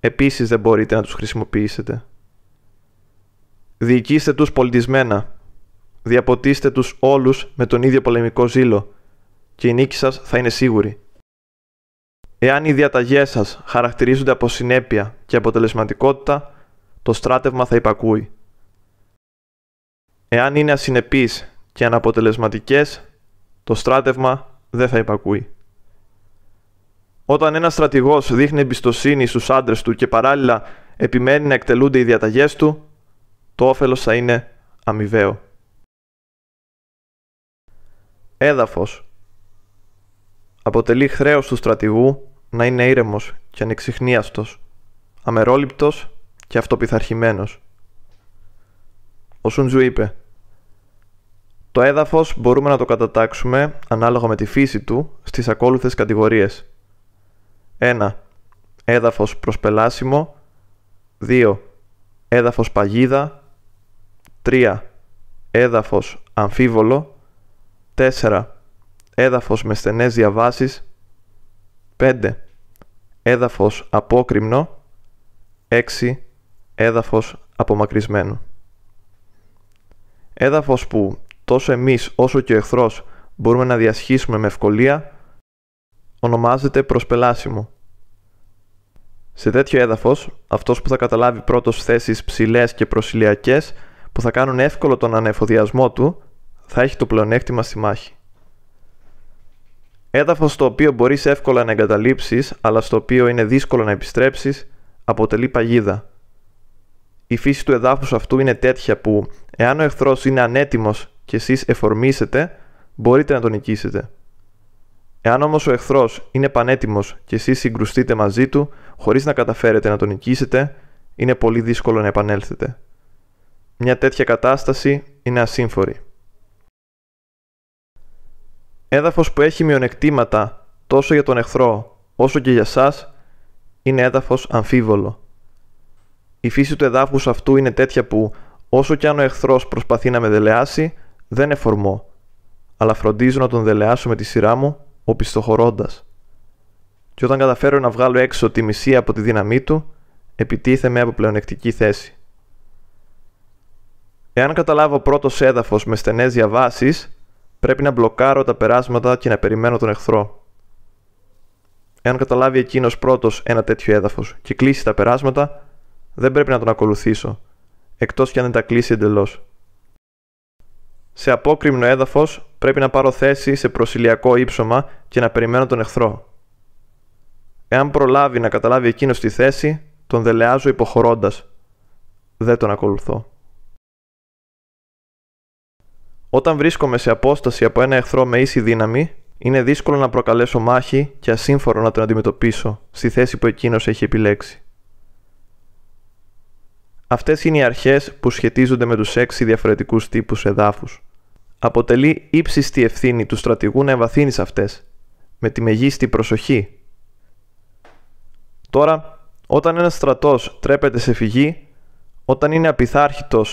Speaker 1: επίσης δεν μπορείτε να τους χρησιμοποιήσετε. Διοικήστε τους πολιτισμένα. Διαποτίστε τους όλους με τον ίδιο πολεμικό ζήλο και η νίκη σας θα είναι σίγουρη. Εάν οι διαταγές σας χαρακτηρίζονται από συνέπεια και αποτελεσματικότητα, το στράτευμα θα υπακούει. Εάν είναι ασυνεπείς και αναποτελεσματικές, το στράτευμα δεν θα υπακούει. Όταν ένας στρατηγός δείχνει εμπιστοσύνη στους άντρες του και παράλληλα επιμένει να εκτελούνται οι διαταγές του, το όφελος θα είναι αμοιβαίο. Έδαφος Αποτελεί χρέος του στρατηγού να είναι ήρεμος και ανεξιχνίαστος, αμερόληπτος και αυτοπιθαρχημένος. Ο Σουντζου είπε «Το έδαφος μπορούμε να το κατατάξουμε, ανάλογα με τη φύση του, στις ακόλουθες κατηγορίες. 1. Έδαφος προσπελάσιμο 2. Έδαφος παγίδα 3. Έδαφος αμφίβολο 4. Έδαφος με στενές διαβάσεις 5. Έδαφος απόκριμνο 6. Έδαφος απομακρυσμένο Έδαφος που τόσο εμείς όσο και ο εχθρός μπορούμε να διασχίσουμε με ευκολία ονομάζεται προσπελάσιμο. Σε τέτοιο έδαφος, αυτός που θα καταλάβει πρώτος θέσεις ψηλές και προσιλιακές που θα κάνουν εύκολο τον ανεφοδιασμό του, θα έχει το πλεονέκτημα στη μάχη. Έδαφος στο οποίο μπορείς εύκολα να εγκαταλείψεις, αλλά στο οποίο είναι δύσκολο να επιστρέψεις, αποτελεί παγίδα. Η φύση του εδάφους αυτού είναι τέτοια που, εάν ο εχθρός είναι ανέτοιμος και εσείς εφορμήσετε, μπορείτε να τον νικήσετε. Εάν όμως ο εχθρός είναι πανέτοιμος και εσείς συγκρουστείτε μαζί του, χωρίς να καταφέρετε να τον νικήσετε, είναι πολύ δύσκολο να επανέλθετε μια τέτοια κατάσταση είναι ασύμφορη. Έδαφος που έχει μειονεκτήματα τόσο για τον εχθρό όσο και για σας είναι έδαφος αμφίβολο. Η φύση του εδάφους αυτού είναι τέτοια που όσο κι αν ο εχθρός προσπαθεί να με δελεάσει δεν εφορμώ, αλλά φροντίζω να τον δελεάσω με τη σειρά μου οπισθοχωρώντας. Και όταν καταφέρω να βγάλω έξω τη μισή από τη δύναμή του, επιτίθεμαι από πλεονεκτική θέση. Εάν καταλάβω πρώτος έδαφος με στενές διαβάσεις, πρέπει να μπλοκάρω τα περάσματα και να περιμένω τον εχθρό. Εάν καταλάβει εκείνος πρώτος ένα τέτοιο έδαφος και κλείσει τα περάσματα, δεν πρέπει να τον ακολουθήσω, εκτός κι αν δεν τα κλείσει εντελώς. Σε απόκριμνο έδαφος πρέπει να πάρω θέση σε προσιλιακό ύψωμα και να περιμένω τον εχθρό. Εάν προλάβει να καταλάβει εκείνος τη θέση, τον δελεάζω υποχωρώντας. Δεν τον ακολουθώ. Όταν βρίσκομαι σε απόσταση από ένα εχθρό με ίση δύναμη, είναι δύσκολο να προκαλέσω μάχη και ασύμφορο να τον αντιμετωπίσω στη θέση που εκείνος έχει επιλέξει. Αυτές είναι οι αρχές που σχετίζονται με τους έξι διαφορετικούς τύπους εδάφους. Αποτελεί ύψιστη ευθύνη του στρατηγού να εμβαθύνει σε αυτές, με τη μεγίστη προσοχή. Τώρα, όταν ένας στρατός τρέπεται σε φυγή, όταν είναι απειθάρχητος,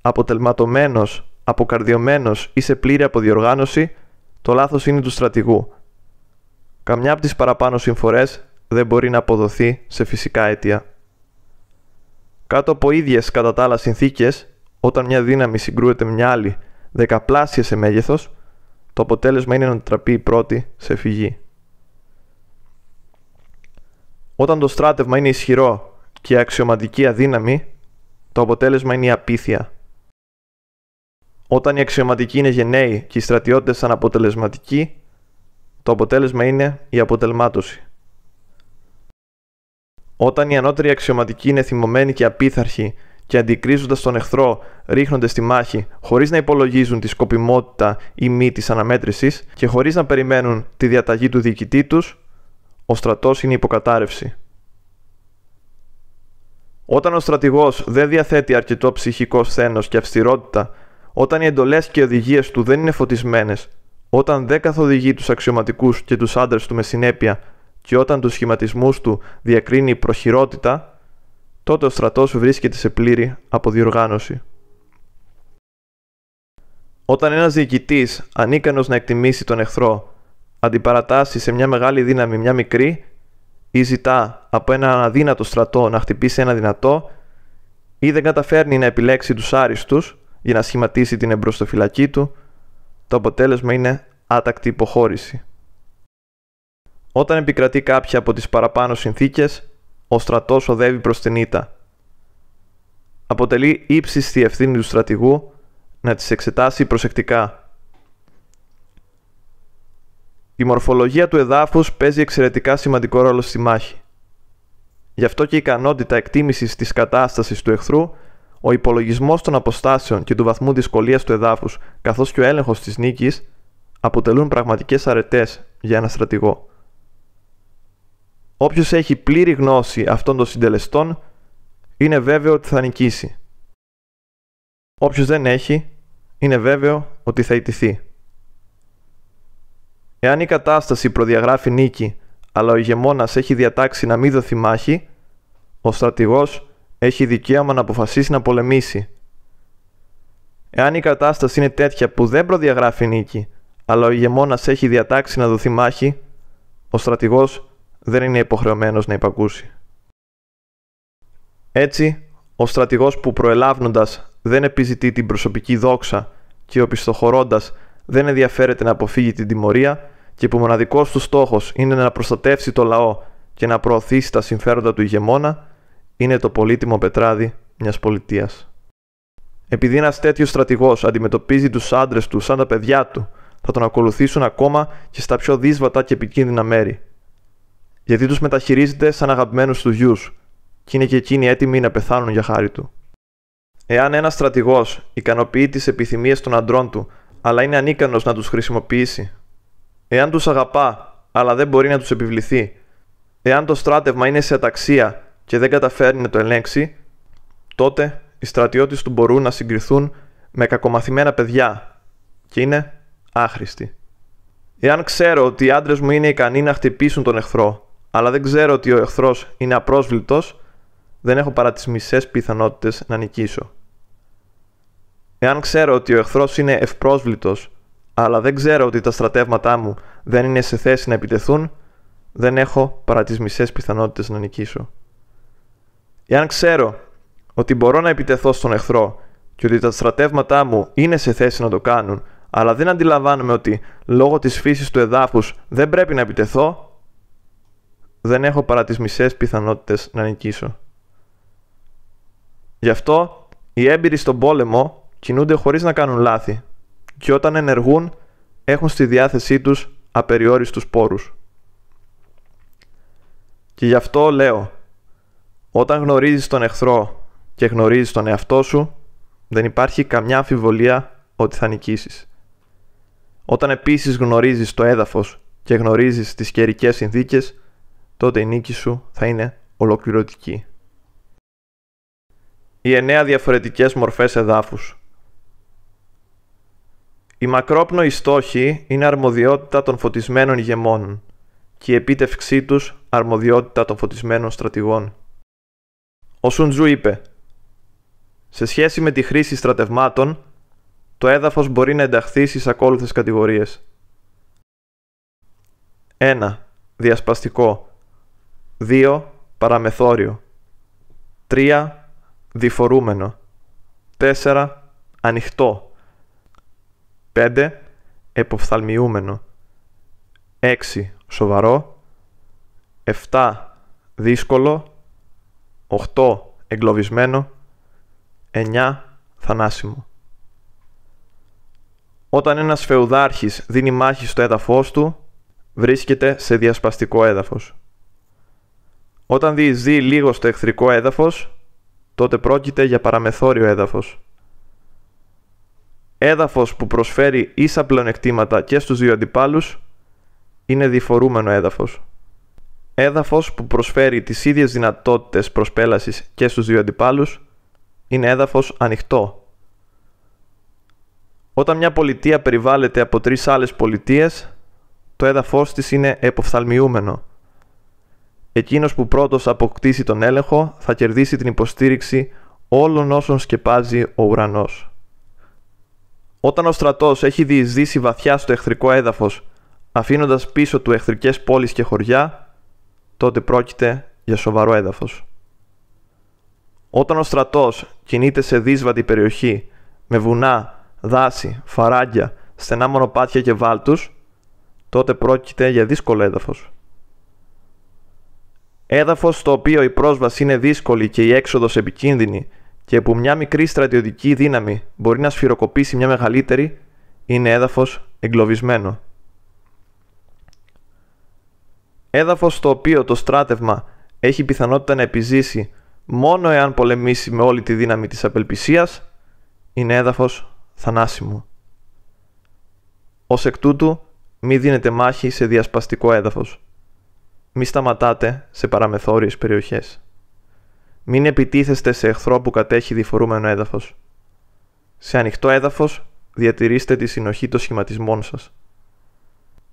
Speaker 1: αποτελματωμένος αποκαρδιωμένος ή σε πλήρη αποδιοργάνωση, το λάθος είναι του στρατηγού. Καμιά από τις παραπάνω συμφορές δεν μπορεί να αποδοθεί σε φυσικά αίτια. Κάτω από ίδιες κατά τα άλλα συνθήκες, όταν μια δύναμη συγκρούεται με μια άλλη δεκαπλάσια σε μέγεθος, το αποτέλεσμα είναι να τραπεί η πρώτη σε φυγή. Όταν το στράτευμα είναι ισχυρό και αξιωματική αδύναμη, το αποτέλεσμα είναι η απίθεια όταν οι αξιωματικοί είναι γενναίοι και οι στρατιώτες αναποτελεσματικοί, το αποτέλεσμα είναι η αποτελμάτωση. Όταν οι ανώτεροι αξιωματικοί είναι θυμωμένοι και απίθαρχοι και αντικρίζοντας τον εχθρό ρίχνονται στη μάχη χωρίς να υπολογίζουν τη σκοπιμότητα ή μη της αναμέτρησης και χωρίς να περιμένουν τη διαταγή του διοικητή τους, ο στρατός είναι υποκατάρρευση. Όταν ο στρατηγός δεν διαθέτει αρκετό ψυχικό σθένος και αυστηρότητα όταν οι εντολές και οι οδηγίες του δεν είναι φωτισμένες, όταν δεν καθοδηγεί τους αξιωματικούς και τους άντρες του με συνέπεια και όταν τους σχηματισμούς του διακρίνει προχειρότητα, τότε ο στρατός βρίσκεται σε πλήρη αποδιοργάνωση. Όταν ένας διοικητής, ανίκανος να εκτιμήσει τον εχθρό, αντιπαρατάσσει σε μια μεγάλη δύναμη μια μικρή, ή ζητά από ένα αδύνατο στρατό να χτυπήσει ένα δυνατό, ή δεν καταφέρνει να επιλέξει τους άριστους, για να σχηματίσει την εμπροστοφυλακή του, το αποτέλεσμα είναι άτακτη υποχώρηση. Όταν επικρατεί κάποια από τις παραπάνω συνθήκες, ο στρατός οδεύει προς την ήττα. Αποτελεί ύψιστη ευθύνη του στρατηγού να τις εξετάσει προσεκτικά. Η μορφολογία του εδάφους παίζει εξαιρετικά σημαντικό ρόλο στη μάχη. Γι' αυτό και η ικανότητα εκτίμησης της κατάστασης του εχθρού ο υπολογισμός των αποστάσεων και του βαθμού δυσκολίας του εδάφους, καθώς και ο έλεγχος της νίκης, αποτελούν πραγματικές αρετές για ένα στρατηγό. Όποιος έχει πλήρη γνώση αυτών των συντελεστών, είναι βέβαιο ότι θα νικήσει. Όποιος δεν έχει, είναι βέβαιο ότι θα ιτηθεί. Εάν η κατάσταση προδιαγράφει νίκη, αλλά ο ηγεμόνας έχει διατάξει να μην δοθεί μάχη, ο στρατηγός έχει δικαίωμα να αποφασίσει να πολεμήσει. Εάν η κατάσταση είναι τέτοια που δεν προδιαγράφει νίκη, αλλά ο ηγεμόνας έχει διατάξει να δοθεί μάχη, ο στρατηγός δεν είναι υποχρεωμένος να υπακούσει. Έτσι, ο στρατηγός που προελάβνοντας δεν επιζητεί την προσωπική δόξα και ο πιστοχωρώντας δεν ενδιαφέρεται να αποφύγει την τιμωρία και που μοναδικός του στόχος είναι να προστατεύσει το λαό και να προωθήσει τα συμφέροντα του ηγεμόνα, είναι το πολύτιμο πετράδι μιας πολιτείας. Επειδή ένας τέτοιος στρατηγός αντιμετωπίζει τους άντρες του σαν τα παιδιά του, θα τον ακολουθήσουν ακόμα και στα πιο δύσβατα και επικίνδυνα μέρη. Γιατί τους μεταχειρίζεται σαν αγαπημένους τους γιους και είναι και εκείνοι έτοιμοι να πεθάνουν για χάρη του. Εάν ένας στρατηγός ικανοποιεί τις επιθυμίες των αντρών του, αλλά είναι ανίκανος να τους χρησιμοποιήσει, εάν τους αγαπά, αλλά δεν μπορεί να τους επιβληθεί, εάν το στράτευμα είναι σε αταξία και δεν καταφέρνει να το ελέγξει, τότε οι στρατιώτες του μπορούν να συγκριθούν με κακομαθημένα παιδιά και είναι άχρηστοι. Εάν ξέρω ότι οι άντρες μου είναι ικανοί να χτυπήσουν τον εχθρό, αλλά δεν ξέρω ότι ο εχθρός είναι απρόσβλητος, δεν έχω παρά τις μισές πιθανότητες να νικήσω. Εάν ξέρω ότι ο εχθρός είναι ευπρόσβλητος, αλλά δεν ξέρω ότι τα στρατεύματά μου δεν είναι σε θέση να επιτεθούν, δεν έχω παρά τις μισές πιθανότητες να νικήσω. Εάν ξέρω ότι μπορώ να επιτεθώ στον εχθρό και ότι τα στρατεύματά μου είναι σε θέση να το κάνουν, αλλά δεν αντιλαμβάνομαι ότι λόγω της φύσης του εδάφους δεν πρέπει να επιτεθώ, δεν έχω παρά τις μισές πιθανότητες να νικήσω. Γι' αυτό οι έμπειροι στον πόλεμο κινούνται χωρίς να κάνουν λάθη και όταν ενεργούν έχουν στη διάθεσή τους απεριόριστους πόρους. Και γι' αυτό λέω όταν γνωρίζεις τον εχθρό και γνωρίζεις τον εαυτό σου, δεν υπάρχει καμιά αμφιβολία ότι θα νικήσεις. Όταν επίσης γνωρίζεις το έδαφος και γνωρίζεις τις καιρικές συνθήκες, τότε η νίκη σου θα είναι ολοκληρωτική. Οι εννέα διαφορετικές μορφές εδάφους Η μακρόπνοη στόχη είναι αρμοδιότητα των φωτισμένων ηγεμόνων και η επίτευξή τους αρμοδιότητα των φωτισμένων στρατηγών. Ο Σουντζού είπε «Σε σχέση με τη χρήση στρατευμάτων, το έδαφος μπορεί να ενταχθεί στις ακόλουθες κατηγορίες. 1. Διασπαστικό 2. Παραμεθόριο 3. Διφορούμενο 4. Ανοιχτό 5. Εποφθαλμιούμενο 6. Σοβαρό 7. Δύσκολο 8 εγκλωβισμένο, 9 θανάσιμο. Όταν ένας φεουδάρχης δίνει μάχη στο έδαφος του, βρίσκεται σε διασπαστικό έδαφος. Όταν διεισδύει λίγο στο εχθρικό έδαφος, τότε πρόκειται για παραμεθόριο έδαφος. Έδαφος που προσφέρει ίσα πλεονεκτήματα και στους δύο αντιπάλους είναι διφορούμενο έδαφος. Έδαφος που προσφέρει τις ίδιες δυνατότητες προσπέλασης και στους δύο αντιπάλους είναι έδαφος ανοιχτό. Όταν μια πολιτεία περιβάλλεται από τρεις άλλες πολιτείες, το έδαφος της είναι εποφθαλμιούμενο. Εκείνος που πρώτος αποκτήσει τον έλεγχο θα κερδίσει την υποστήριξη όλων όσων σκεπάζει ο ουρανός. Όταν ο στρατός έχει διεισδύσει βαθιά στο εχθρικό έδαφος, αφήνοντας πίσω του εχθρικές πόλεις και χωριά, τότε πρόκειται για σοβαρό έδαφος. Όταν ο στρατός κινείται σε δύσβατη περιοχή με βουνά, δάση, φαράγγια, στενά μονοπάτια και βάλτους, τότε πρόκειται για δύσκολο έδαφος. Έδαφος στο οποίο η πρόσβαση είναι δύσκολη και η έξοδος επικίνδυνη και που μια μικρή στρατιωτική δύναμη μπορεί να σφυροκοπήσει μια μεγαλύτερη, είναι έδαφος εγκλωβισμένο έδαφος στο οποίο το στράτευμα έχει πιθανότητα να επιζήσει μόνο εάν πολεμήσει με όλη τη δύναμη της απελπισίας, είναι έδαφος θανάσιμο. Ως εκ τούτου, μη δίνετε μάχη σε διασπαστικό έδαφος. Μη σταματάτε σε παραμεθόριες περιοχές. Μην επιτίθεστε σε εχθρό που κατέχει διφορούμενο έδαφος. Σε ανοιχτό έδαφος διατηρήστε τη συνοχή των σχηματισμών σας.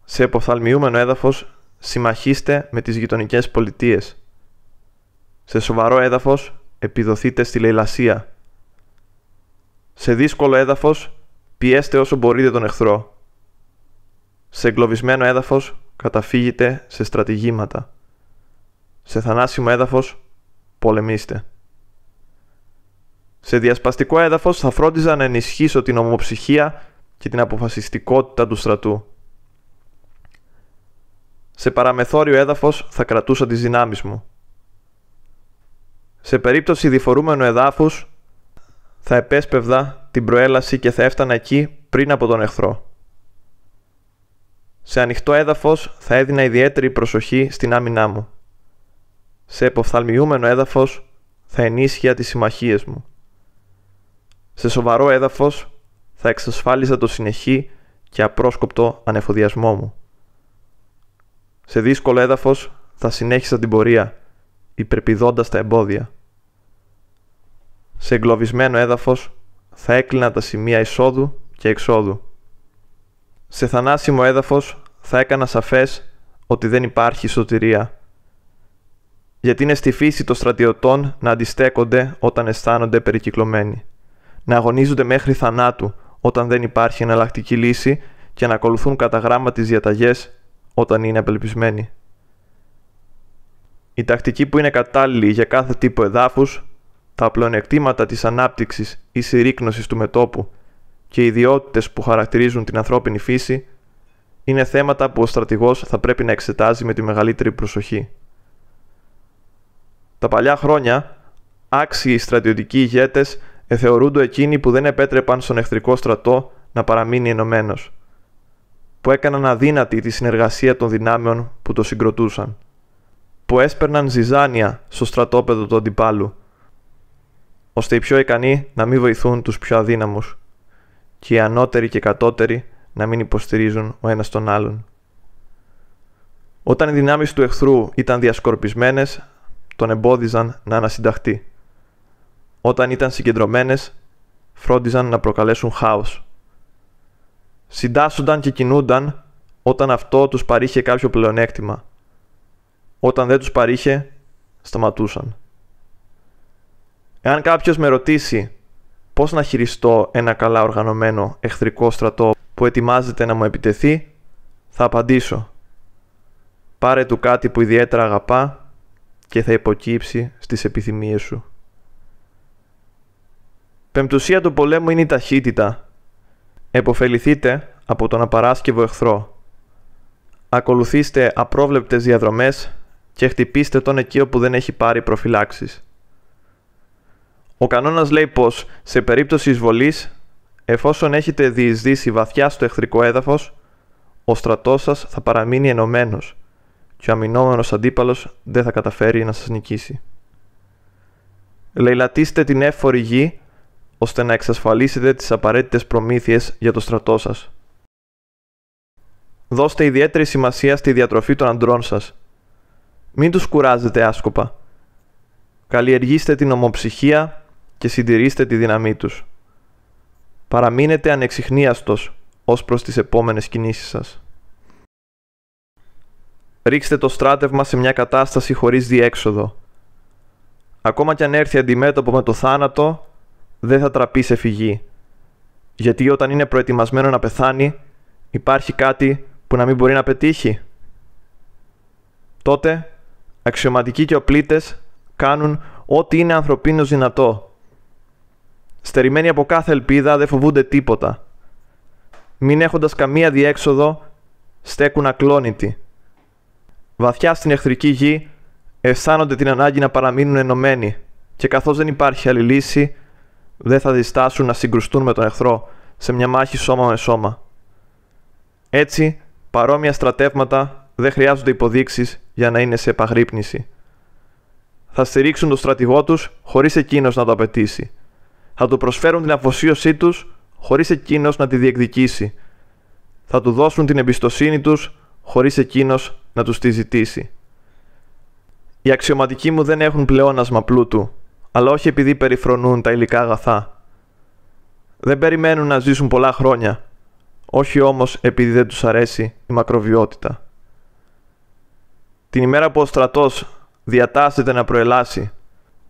Speaker 1: Σε εποφθαλμιούμενο έδαφος συμμαχίστε με τις γειτονικές πολιτείες. Σε σοβαρό έδαφος επιδοθείτε στη λαιλασία. Σε δύσκολο έδαφος πιέστε όσο μπορείτε τον εχθρό. Σε εγκλωβισμένο έδαφος καταφύγετε σε στρατηγήματα. Σε θανάσιμο έδαφος πολεμήστε. Σε διασπαστικό έδαφος θα φρόντιζα να ενισχύσω την ομοψυχία και την αποφασιστικότητα του στρατού σε παραμεθόριο έδαφος θα κρατούσα τις δυνάμεις μου. Σε περίπτωση διφορούμενου εδάφους θα επέσπευδα την προέλαση και θα έφτανα εκεί πριν από τον εχθρό. Σε ανοιχτό έδαφος θα έδινα ιδιαίτερη προσοχή στην άμυνά μου. Σε εποφθαλμιούμενο έδαφος θα ενίσχυα τις συμμαχίες μου. Σε σοβαρό έδαφος θα εξασφάλιζα το συνεχή και απρόσκοπτο ανεφοδιασμό μου. Σε δύσκολο έδαφος θα συνέχισα την πορεία, υπερπηδώντας τα εμπόδια. Σε εγκλωβισμένο έδαφος θα έκλεινα τα σημεία εισόδου και εξόδου. Σε θανάσιμο έδαφος θα έκανα σαφές ότι δεν υπάρχει σωτηρία. Γιατί είναι στη φύση των στρατιωτών να αντιστέκονται όταν αισθάνονται περικυκλωμένοι. Να αγωνίζονται μέχρι θανάτου όταν δεν υπάρχει εναλλακτική λύση και να ακολουθούν κατά γράμμα τις διαταγές όταν είναι απελπισμένοι. Η τακτική που είναι κατάλληλη για κάθε τύπο εδάφους, τα πλεονεκτήματα της ανάπτυξης ή συρρήκνωσης του μετόπου και οι ιδιότητες που χαρακτηρίζουν την ανθρώπινη φύση είναι θέματα που ο στρατηγός θα πρέπει να εξετάζει με τη μεγαλύτερη προσοχή. Τα παλιά χρόνια, άξιοι στρατιωτικοί ηγέτες εθεωρούνται εκείνοι που δεν επέτρεπαν στον εχθρικό στρατό να παραμείνει ενωμένος που έκαναν αδύνατη τη συνεργασία των δυνάμεων που το συγκροτούσαν, που έσπερναν ζυζάνια στο στρατόπεδο του αντιπάλου, ώστε οι πιο ικανοί να μην βοηθούν τους πιο αδύναμους και οι ανώτεροι και κατώτεροι να μην υποστηρίζουν ο ένας τον άλλον. Όταν οι δυνάμεις του εχθρού ήταν διασκορπισμένες, τον εμπόδιζαν να ανασυνταχτεί. Όταν ήταν συγκεντρωμένες, φρόντιζαν να προκαλέσουν χάος συντάσσονταν και κινούνταν όταν αυτό τους παρήχε κάποιο πλεονέκτημα. Όταν δεν τους παρήχε, σταματούσαν. Εάν κάποιος με ρωτήσει πώς να χειριστώ ένα καλά οργανωμένο εχθρικό στρατό που ετοιμάζεται να μου επιτεθεί, θα απαντήσω. Πάρε του κάτι που ιδιαίτερα αγαπά και θα υποκύψει στις επιθυμίες σου. Πεμπτουσία του πολέμου είναι η ταχύτητα Εποφεληθείτε από τον απαράσκευο εχθρό. Ακολουθήστε απρόβλεπτες διαδρομές και χτυπήστε τον εκεί όπου δεν έχει πάρει προφυλάξεις. Ο κανόνας λέει πως σε περίπτωση εισβολής, εφόσον έχετε διεισδύσει βαθιά στο εχθρικό έδαφος, ο στρατός σας θα παραμείνει ενωμένος και ο αμυνόμενος αντίπαλος δεν θα καταφέρει να σας νικήσει. Λαιλατίστε την εύφορη γη ώστε να εξασφαλίσετε τις απαραίτητες προμήθειες για το στρατό σας. Δώστε ιδιαίτερη σημασία στη διατροφή των αντρών σας. Μην τους κουράζετε άσκοπα. Καλλιεργήστε την ομοψυχία και συντηρήστε τη δύναμή τους. Παραμείνετε ανεξιχνίαστος ως προς τις επόμενες κινήσεις σας. Ρίξτε το στράτευμα σε μια κατάσταση χωρίς διέξοδο. Ακόμα κι αν έρθει αντιμέτωπο με το θάνατο, δεν θα τραπεί σε φυγή. Γιατί όταν είναι προετοιμασμένο να πεθάνει, υπάρχει κάτι που να μην μπορεί να πετύχει. Τότε, αξιωματικοί και οπλίτες κάνουν ό,τι είναι ανθρωπίνως δυνατό. Στερημένοι από κάθε ελπίδα δεν φοβούνται τίποτα. Μην έχοντας καμία διέξοδο, στέκουν ακλόνητοι. Βαθιά στην εχθρική γη αισθάνονται την ανάγκη να παραμείνουν ενωμένοι και καθώς δεν υπάρχει άλλη λύση, δεν θα διστάσουν να συγκρουστούν με τον εχθρό σε μια μάχη σώμα με σώμα. Έτσι, παρόμοια στρατεύματα δεν χρειάζονται υποδείξεις για να είναι σε επαγρύπνηση. Θα στηρίξουν τον στρατηγό τους χωρίς εκείνος να το απαιτήσει. Θα του προσφέρουν την αφοσίωσή τους χωρίς εκείνος να τη διεκδικήσει. Θα του δώσουν την εμπιστοσύνη τους χωρίς εκείνος να τους τη ζητήσει. Οι αξιωματικοί μου δεν έχουν πλεόνασμα πλούτου αλλά όχι επειδή περιφρονούν τα υλικά αγαθά. Δεν περιμένουν να ζήσουν πολλά χρόνια, όχι όμως επειδή δεν τους αρέσει η μακροβιότητα. Την ημέρα που ο στρατός διατάσσεται να προελάσει,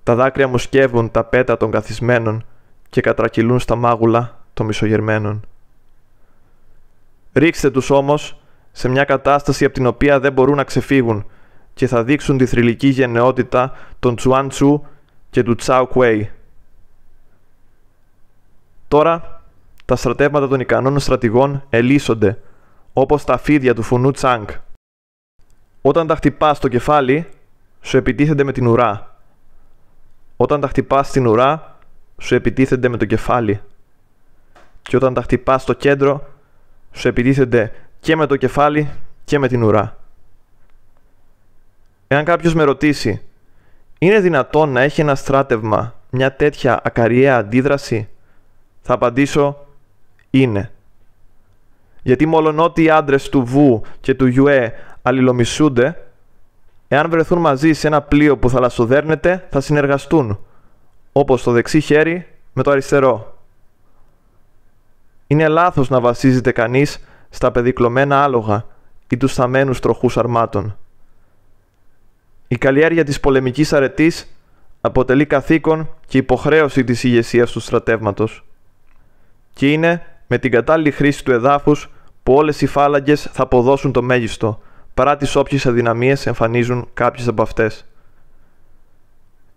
Speaker 1: τα δάκρυα μου σκεύουν τα πέτα των καθισμένων και κατρακυλούν στα μάγουλα των μισογερμένων. Ρίξτε τους όμως σε μια κατάσταση από την οποία δεν μπορούν να ξεφύγουν και θα δείξουν τη θρηλυκή γενναιότητα των Τσουάν Τσου και του Τσάου Κουέι. Τώρα τα στρατεύματα των ικανών στρατηγών ελίσσονται, όπως τα φίδια του φουνού Τσάνγκ. Όταν τα χτυπάς στο κεφάλι, σου επιτίθενται με την ουρά. Όταν τα χτυπάς στην ουρά, σου επιτίθενται με το κεφάλι. Και όταν τα χτυπάς στο κέντρο, σου επιτίθενται και με το κεφάλι και με την ουρά. Εάν κάποιος με ρωτήσει είναι δυνατόν να έχει ένα στράτευμα μια τέτοια ακαριαία αντίδραση. Θα απαντήσω είναι. Γιατί μόλον ότι οι άντρες του Βου και του Γιουέ αλληλομισούνται, εάν βρεθούν μαζί σε ένα πλοίο που θαλασσοδέρνεται, θα συνεργαστούν, όπως το δεξί χέρι με το αριστερό. Είναι λάθος να βασίζεται κανείς στα πεδικλωμένα άλογα ή τους θαμμένους τροχούς αρμάτων. Η καλλιέργεια της πολεμικής αρετής αποτελεί καθήκον και υποχρέωση της ηγεσίας του στρατεύματος και είναι με την κατάλληλη χρήση του εδάφους που όλες οι φάλαγγες θα αποδώσουν το μέγιστο παρά τις όποιες αδυναμίες εμφανίζουν κάποιες από αυτές.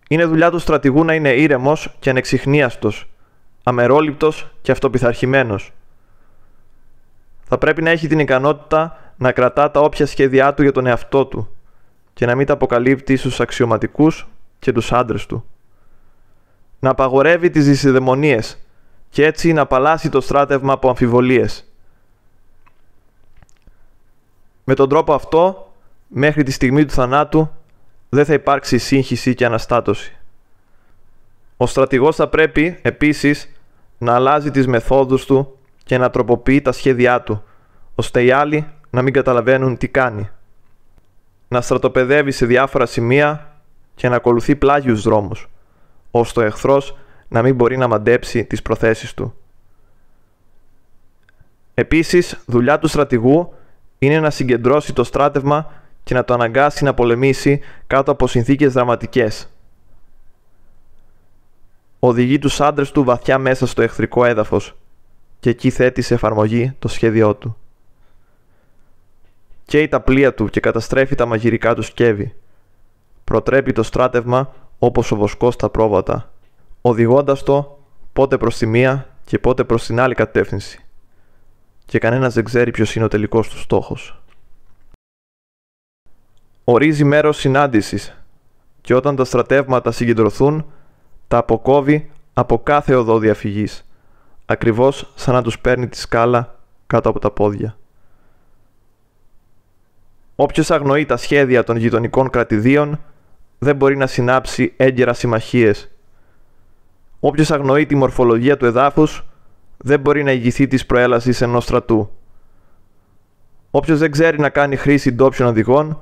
Speaker 1: Είναι δουλειά του στρατηγού να είναι ήρεμος και ανεξιχνίαστος, αμερόληπτος και αυτοπιθαρχημένος. Θα πρέπει να έχει την ικανότητα να κρατά τα όποια σχέδιά του για τον εαυτό του – και να μην τα αποκαλύπτει στους αξιωματικούς και τους άντρες του. Να απαγορεύει τις δυσιδαιμονίες και έτσι να απαλλάσσει το στράτευμα από αμφιβολίες. Με τον τρόπο αυτό, μέχρι τη στιγμή του θανάτου, δεν θα υπάρξει σύγχυση και αναστάτωση. Ο στρατηγός θα πρέπει, επίσης, να αλλάζει τις μεθόδους του και να τροποποιεί τα σχέδιά του, ώστε οι άλλοι να μην καταλαβαίνουν τι κάνει να στρατοπεδεύει σε διάφορα σημεία και να ακολουθεί πλάγιους δρόμους, ώστε ο εχθρός να μην μπορεί να μαντέψει τις προθέσεις του. Επίσης, δουλειά του στρατηγού είναι να συγκεντρώσει το στράτευμα και να το αναγκάσει να πολεμήσει κάτω από συνθήκες δραματικές. Οδηγεί τους άντρες του βαθιά μέσα στο εχθρικό έδαφος και εκεί θέτει σε εφαρμογή το σχέδιό του καίει τα πλοία του και καταστρέφει τα μαγειρικά του σκεύη. Προτρέπει το στράτευμα όπως ο βοσκός τα πρόβατα, οδηγώντας το πότε προς τη μία και πότε προς την άλλη κατεύθυνση. Και κανένας δεν ξέρει ποιος είναι ο τελικός του στόχος. Ορίζει μέρος συνάντησης και όταν τα στρατεύματα συγκεντρωθούν, τα αποκόβει από κάθε οδό διαφυγής, ακριβώς σαν να τους παίρνει τη σκάλα κάτω από τα πόδια. Όποιος αγνοεί τα σχέδια των γειτονικών κρατηδίων δεν μπορεί να συνάψει έγκαιρα συμμαχίες. Όποιος αγνοεί τη μορφολογία του εδάφους δεν μπορεί να ηγηθεί της προέλασης ενός στρατού. Όποιος δεν ξέρει να κάνει χρήση ντόπιων οδηγών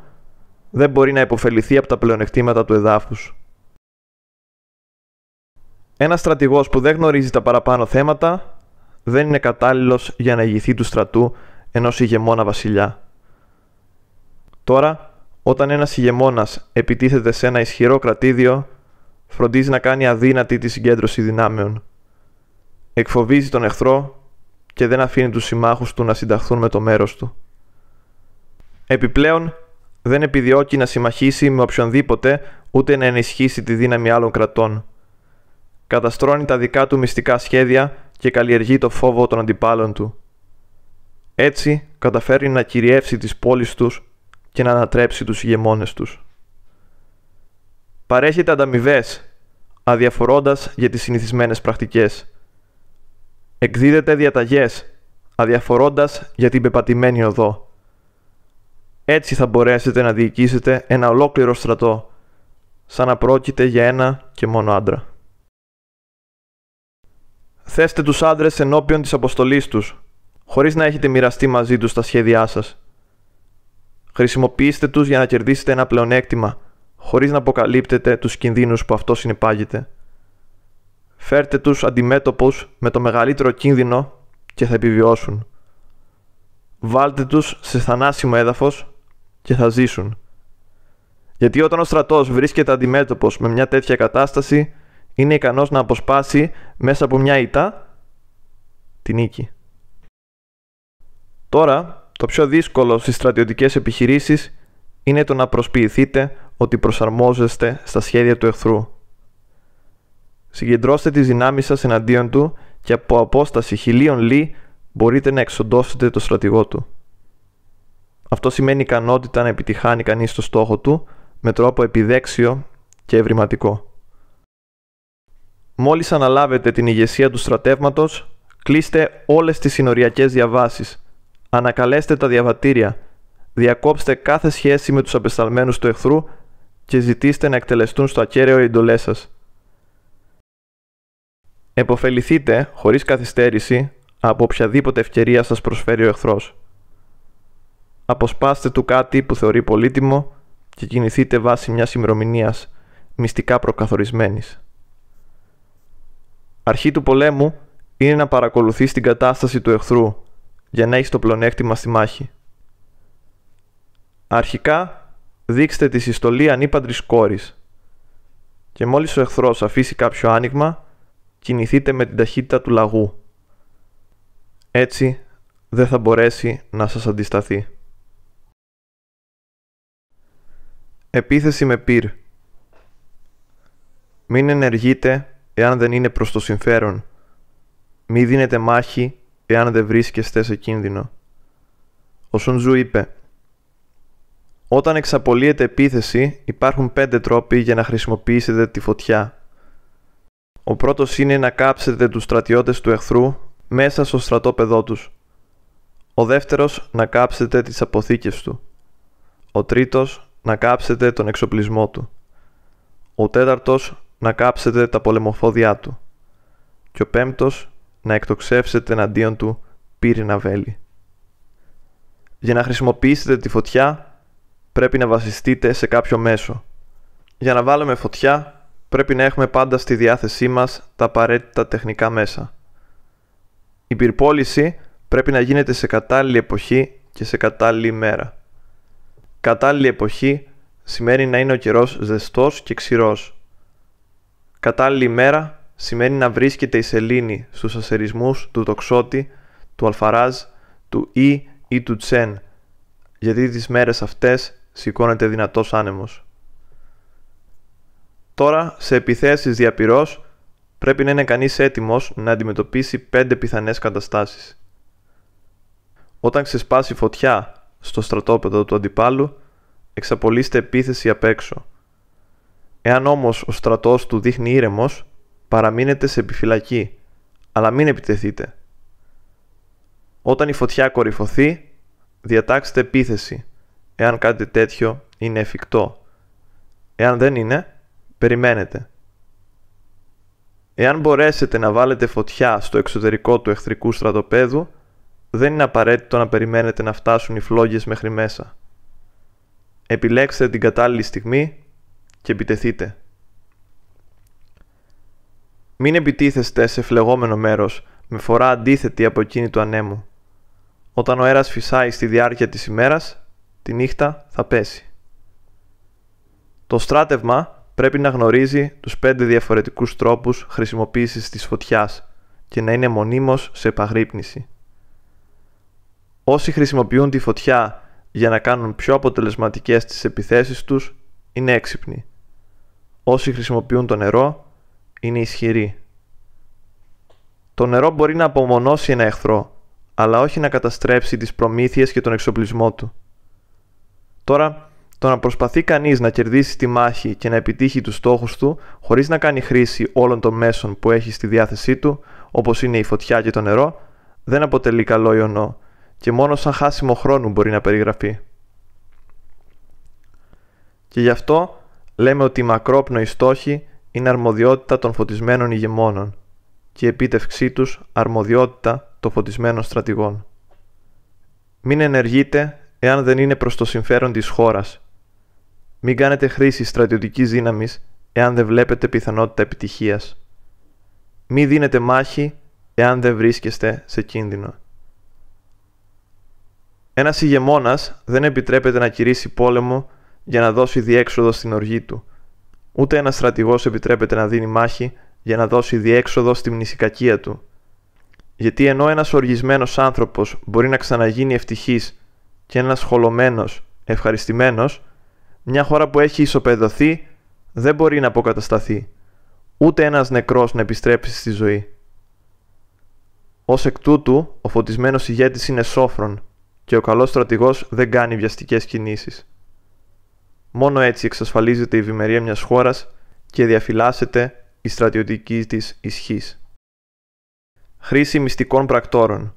Speaker 1: δεν μπορεί να υποφεληθεί από τα πλεονεκτήματα του εδάφους. Ένας στρατηγός που δεν γνωρίζει τα παραπάνω θέματα δεν είναι κατάλληλος για να ηγηθεί του στρατού ενός ηγεμόνα βασιλιά. Τώρα, όταν ένας ηγεμόνας επιτίθεται σε ένα ισχυρό κρατήδιο, φροντίζει να κάνει αδύνατη τη συγκέντρωση δυνάμεων. Εκφοβίζει τον εχθρό και δεν αφήνει τους συμμάχους του να συνταχθούν με το μέρος του. Επιπλέον, δεν επιδιώκει να συμμαχήσει με οποιονδήποτε ούτε να ενισχύσει τη δύναμη άλλων κρατών. Καταστρώνει τα δικά του μυστικά σχέδια και καλλιεργεί το φόβο των αντιπάλων του. Έτσι, καταφέρει να κυριεύσει τις πόλεις τους και να ανατρέψει τους ηγεμόνες τους. Παρέχεται ανταμοιβές, αδιαφορώντας για τις συνηθισμένες πρακτικές. Εκδίδεται διαταγές, αδιαφορώντας για την πεπατημένη οδό. Έτσι θα μπορέσετε να διοικήσετε ένα ολόκληρο στρατό, σαν να πρόκειται για ένα και μόνο άντρα. Θέστε τους άντρες ενώπιον της αποστολής τους, χωρίς να έχετε μοιραστεί μαζί τους τα σχέδιά σας. Χρησιμοποιήστε τους για να κερδίσετε ένα πλεονέκτημα, χωρίς να αποκαλύπτετε τους κινδύνους που αυτό συνεπάγεται. Φέρτε τους αντιμέτωπους με το μεγαλύτερο κίνδυνο και θα επιβιώσουν. Βάλτε τους σε θανάσιμο έδαφος και θα ζήσουν. Γιατί όταν ο στρατός βρίσκεται αντιμέτωπος με μια τέτοια κατάσταση, είναι ικανός να αποσπάσει μέσα από μια ητά την νίκη. Τώρα το πιο δύσκολο στις στρατιωτικές επιχειρήσεις είναι το να προσποιηθείτε ότι προσαρμόζεστε στα σχέδια του εχθρού. Συγκεντρώστε τις δυνάμεις σας εναντίον του και από απόσταση χιλίων λί μπορείτε να εξοντώσετε το στρατηγό του. Αυτό σημαίνει ικανότητα να επιτυχάνει κανείς το στόχο του με τρόπο επιδέξιο και ευρηματικό. Μόλις αναλάβετε την ηγεσία του στρατεύματος, κλείστε όλες τις συνοριακές διαβάσεις Ανακαλέστε τα διαβατήρια. Διακόψτε κάθε σχέση με τους απεσταλμένους του εχθρού και ζητήστε να εκτελεστούν στο ακέραιο οι εντολές σας. Εποφεληθείτε, χωρίς καθυστέρηση, από οποιαδήποτε ευκαιρία σας προσφέρει ο εχθρός. Αποσπάστε του κάτι που θεωρεί πολύτιμο και κινηθείτε βάσει μιας ημερομηνίας μυστικά προκαθορισμένης. Αρχή του πολέμου είναι να παρακολουθείς την κατάσταση του εχθρού για να έχεις το πλονέκτημα στη μάχη. Αρχικά, δείξτε τη συστολή ανήπαντρης κόρης και μόλις ο εχθρός αφήσει κάποιο άνοιγμα, κινηθείτε με την ταχύτητα του λαγού. Έτσι, δεν θα μπορέσει να σας αντισταθεί. Επίθεση με πυρ. Μην ενεργείτε εάν δεν είναι προς το συμφέρον. Μη δίνετε μάχη εάν δεν βρίσκεστε σε κίνδυνο. Ο Σουντζού είπε «Όταν εξαπολύεται επίθεση υπάρχουν πέντε τρόποι για να χρησιμοποιήσετε τη φωτιά. Ο πρώτος είναι να κάψετε τους στρατιώτες του εχθρού μέσα στο στρατόπεδό τους. Ο δεύτερος να κάψετε τις αποθήκες του. Ο τρίτος να κάψετε τον εξοπλισμό του. Ο τέταρτος να κάψετε τα πολεμοφόδια του. Και ο πέμπτος να εκτοξεύσετε εναντίον του πύρινα βέλη. Για να χρησιμοποιήσετε τη φωτιά πρέπει να βασιστείτε σε κάποιο μέσο. Για να βάλουμε φωτιά πρέπει να έχουμε πάντα στη διάθεσή μας τα απαραίτητα τεχνικά μέσα. Η πυρπόληση πρέπει να γίνεται σε κατάλληλη εποχή και σε κατάλληλη μέρα. Κατάλληλη εποχή σημαίνει να είναι ο καιρός ζεστός και ξηρός. Κατάλληλη μέρα σημαίνει να βρίσκεται η σελήνη στους ασερισμούς του τοξότη, του αλφαράζ, του ή ή του τσεν, γιατί τις μέρες αυτές σηκώνεται δυνατός άνεμος. Τώρα, σε επιθέσεις διαπυρός, πρέπει να είναι κανείς έτοιμος να αντιμετωπίσει πέντε πιθανές καταστάσεις. Όταν ξεσπάσει φωτιά στο στρατόπεδο του αντιπάλου, εξαπολύστε επίθεση απ' έξω. Εάν όμως ο στρατός του δείχνει ήρεμος, παραμείνετε σε επιφυλακή, αλλά μην επιτεθείτε. Όταν η φωτιά κορυφωθεί, διατάξτε επίθεση, εάν κάτι τέτοιο είναι εφικτό. Εάν δεν είναι, περιμένετε. Εάν μπορέσετε να βάλετε φωτιά στο εξωτερικό του εχθρικού στρατοπέδου, δεν είναι απαραίτητο να περιμένετε να φτάσουν οι φλόγες μέχρι μέσα. Επιλέξτε την κατάλληλη στιγμή και επιτεθείτε. Μην επιτίθεστε σε φλεγόμενο μέρος με φορά αντίθετη από εκείνη του ανέμου. Όταν ο αέρας φυσάει στη διάρκεια της ημέρας, τη νύχτα θα πέσει. Το στράτευμα πρέπει να γνωρίζει τους πέντε διαφορετικούς τρόπους χρησιμοποίησης της φωτιάς και να είναι μονίμως σε επαγρύπνηση. Όσοι χρησιμοποιούν τη φωτιά για να κάνουν πιο αποτελεσματικές τις επιθέσεις τους, είναι έξυπνοι. Όσοι χρησιμοποιούν το νερό, είναι ισχυρή. Το νερό μπορεί να απομονώσει ένα εχθρό, αλλά όχι να καταστρέψει τις προμήθειες και τον εξοπλισμό του. Τώρα, το να προσπαθεί κανείς να κερδίσει τη μάχη και να επιτύχει τους στόχους του, χωρίς να κάνει χρήση όλων των μέσων που έχει στη διάθεσή του, όπως είναι η φωτιά και το νερό, δεν αποτελεί καλό ιονό και μόνο σαν χάσιμο χρόνου μπορεί να περιγραφεί. Και γι' αυτό λέμε ότι οι μακρόπνοοι στόχοι είναι αρμοδιότητα των φωτισμένων ηγεμόνων και η επίτευξή τους αρμοδιότητα των φωτισμένων στρατηγών. Μην ενεργείτε εάν δεν είναι προς το συμφέρον της χώρας. Μην κάνετε χρήση στρατιωτικής δύναμης εάν δεν βλέπετε πιθανότητα επιτυχίας. Μην δίνετε μάχη εάν δεν βρίσκεστε σε κίνδυνο. Ένας ηγεμόνας δεν επιτρέπεται να κηρύσει πόλεμο για να δώσει διέξοδο στην οργή του – Ούτε ένας στρατηγός επιτρέπεται να δίνει μάχη για να δώσει διέξοδο στη μνησικακία του. Γιατί ενώ ένας οργισμένος άνθρωπος μπορεί να ξαναγίνει ευτυχής και ένας χολωμένος ευχαριστημένος, μια χώρα που έχει ισοπεδωθεί δεν μπορεί να αποκατασταθεί, ούτε ένας νεκρός να επιστρέψει στη ζωή. Ως εκ τούτου, ο φωτισμένος ηγέτης είναι σόφρον και ο καλός στρατηγός δεν κάνει βιαστικές κινήσεις. Μόνο έτσι εξασφαλίζεται η ευημερία μιας χώρας και διαφυλάσσεται η στρατιωτική της ισχύς. Χρήση μυστικών πρακτόρων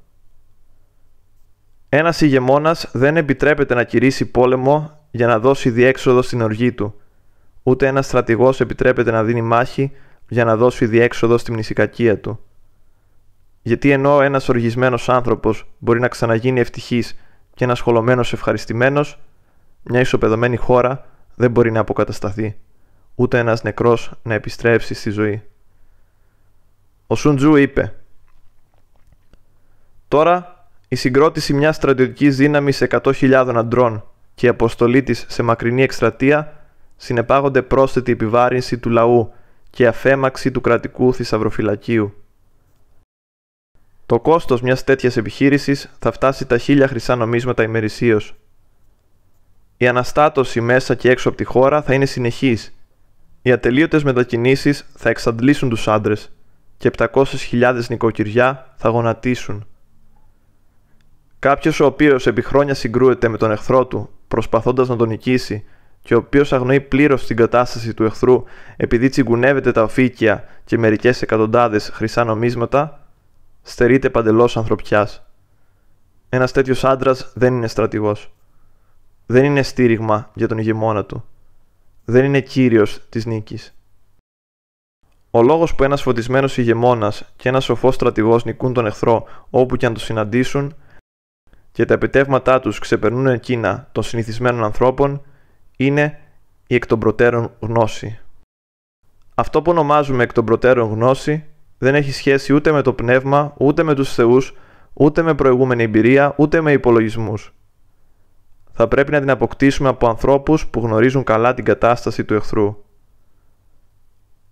Speaker 1: Ένας ηγεμόνας δεν επιτρέπεται να κηρύσει πόλεμο για να δώσει διέξοδο στην οργή του. Ούτε ένας στρατηγός επιτρέπεται να δίνει μάχη για να δώσει διέξοδο στην μνησικακία του. Γιατί ενώ ένας οργισμένος άνθρωπος μπορεί να ξαναγίνει ευτυχής και ένας χολωμένος ευχαριστημένος, μια ισοπεδωμένη χώρα δεν μπορεί να αποκατασταθεί, ούτε ένας νεκρός να επιστρέψει στη ζωή. Ο Σουντζού είπε «Τώρα η συγκρότηση μιας στρατιωτικής δύναμης 100.000 αντρών και η αποστολή της σε μακρινή εκστρατεία συνεπάγονται πρόσθετη επιβάρυνση του λαού και αφέμαξη του κρατικού θησαυροφυλακίου. Το κόστος μιας τέτοιας επιχείρησης θα φτάσει τα χίλια χρυσά νομίσματα ημερησίως, η αναστάτωση μέσα και έξω από τη χώρα θα είναι συνεχής. Οι ατελείωτες μετακινήσεις θα εξαντλήσουν τους άντρες και 700.000 νοικοκυριά θα γονατίσουν. Κάποιος ο οποίος επί χρόνια συγκρούεται με τον εχθρό του, προσπαθώντας να τον νικήσει, και ο οποίος αγνοεί πλήρως την κατάσταση του εχθρού επειδή τσιγκουνεύεται τα οφήκια και μερικές εκατοντάδες χρυσά νομίσματα, στερείται παντελώς ανθρωπιάς. Ένας τέτοιος άντρας δεν είναι στρατηγός δεν είναι στήριγμα για τον ηγεμόνα του. Δεν είναι κύριος της νίκης. Ο λόγος που ένας φωτισμένος ηγεμόνας και ένας σοφός στρατηγός νικούν τον εχθρό όπου και αν το συναντήσουν και τα επιτεύγματά τους ξεπερνούν εκείνα των συνηθισμένων ανθρώπων είναι η εκ των προτέρων γνώση. Αυτό που ονομάζουμε εκ των προτέρων γνώση δεν έχει σχέση ούτε με το πνεύμα, ούτε με τους θεούς, ούτε με προηγούμενη εμπειρία, ούτε με υπολογισμούς θα πρέπει να την αποκτήσουμε από ανθρώπους που γνωρίζουν καλά την κατάσταση του εχθρού.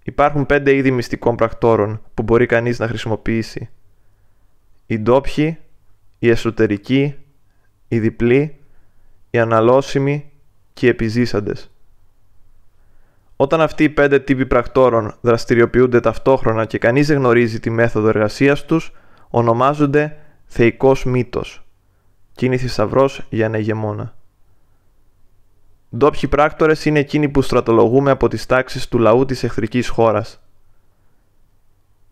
Speaker 1: Υπάρχουν πέντε είδη μυστικών πρακτόρων που μπορεί κανείς να χρησιμοποιήσει. Οι ντόπιοι, οι εσωτερικοί, οι διπλοί, οι αναλώσιμοι και οι επιζήσαντες. Όταν αυτοί οι πέντε τύποι πρακτόρων δραστηριοποιούνται ταυτόχρονα και κανείς δεν γνωρίζει τη μέθοδο εργασίας τους, ονομάζονται θεϊκός μύτος είναι θησαυρό για ένα ηγεμόνα. Ντόπιοι πράκτορες είναι εκείνοι που στρατολογούμε από τις τάξεις του λαού της εχθρικής χώρας.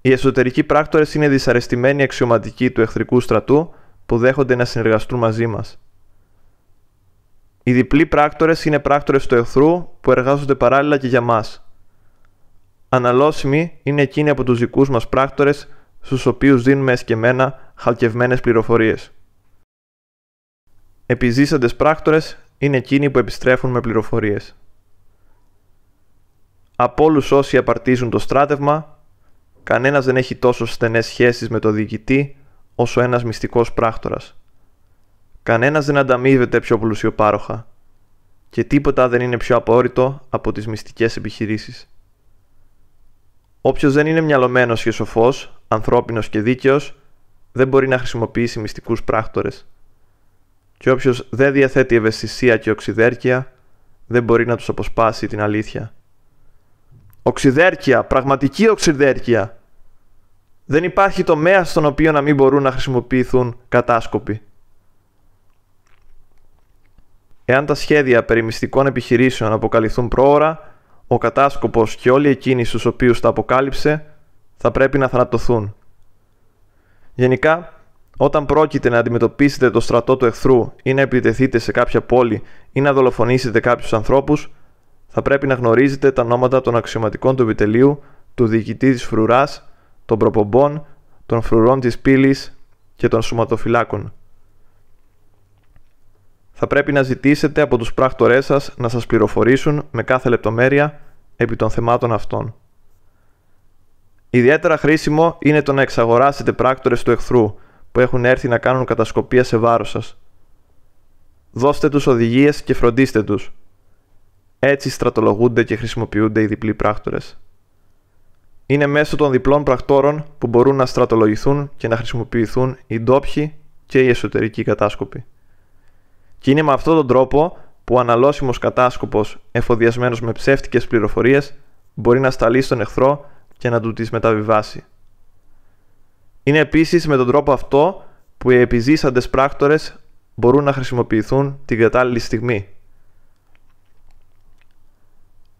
Speaker 1: Οι εσωτερικοί πράκτορες είναι δυσαρεστημένοι αξιωματικοί του εχθρικού στρατού που δέχονται να συνεργαστούν μαζί μας. Οι διπλοί πράκτορες είναι πράκτορες του εχθρού που εργάζονται παράλληλα και για μας. Αναλώσιμοι είναι εκείνοι από τους δικούς μας πράκτορες στους οποίους δίνουμε εσκεμμένα χαλκευμένες πληροφορίες επιζήσαντες πράκτορες είναι εκείνοι που επιστρέφουν με πληροφορίες. Από όλους όσοι απαρτίζουν το στράτευμα, κανένας δεν έχει τόσο στενές σχέσεις με το διοικητή όσο ένας μυστικός πράκτορας. Κανένας δεν ανταμείβεται πιο πλουσιοπάροχα και τίποτα δεν είναι πιο απόρριτο από τις μυστικές επιχειρήσεις. Όποιος δεν είναι μυαλωμένος και σοφός, ανθρώπινος και δίκαιος, δεν μπορεί να χρησιμοποιήσει μυστικούς πράκτορες και όποιος δεν διαθέτει ευαισθησία και οξυδέρκεια δεν μπορεί να τους αποσπάσει την αλήθεια. Οξυδέρκεια, πραγματική οξυδέρκεια. Δεν υπάρχει τομέα στον οποίο να μην μπορούν να χρησιμοποιηθούν κατάσκοποι. Εάν τα σχέδια περί μυστικών επιχειρήσεων αποκαλυφθούν πρόωρα, ο κατάσκοπος και όλοι εκείνοι στους οποίους τα αποκάλυψε θα πρέπει να θανατωθούν. Γενικά, όταν πρόκειται να αντιμετωπίσετε το στρατό του εχθρού ή να επιτεθείτε σε κάποια πόλη ή να δολοφονήσετε κάποιους ανθρώπους, θα πρέπει να γνωρίζετε τα νόματα των αξιωματικών του επιτελείου, του διοικητή της φρουράς, των προπομπών, των φρουρών της πύλης και των σωματοφυλάκων. Θα πρέπει να ζητήσετε από τους πράκτορές σας να σας πληροφορήσουν με κάθε λεπτομέρεια επί των θεμάτων αυτών. Ιδιαίτερα χρήσιμο είναι το να εξαγοράσετε πράκτορες του εχθρού, που έχουν έρθει να κάνουν κατασκοπία σε βάρος σας. Δώστε τους οδηγίες και φροντίστε τους. Έτσι στρατολογούνται και χρησιμοποιούνται οι διπλοί πράκτορες. Είναι μέσω των διπλών πρακτόρων που μπορούν να στρατολογηθούν και να χρησιμοποιηθούν οι ντόπιοι και οι εσωτερικοί κατάσκοποι. Και είναι με αυτόν τον τρόπο που ο αναλώσιμος κατάσκοπος εφοδιασμένος με ψεύτικες πληροφορίες μπορεί να σταλεί στον εχθρό και να του τις μεταβιβάσει. Είναι επίσης με τον τρόπο αυτό που οι επιζήσαντες πράκτορες μπορούν να χρησιμοποιηθούν την κατάλληλη στιγμή.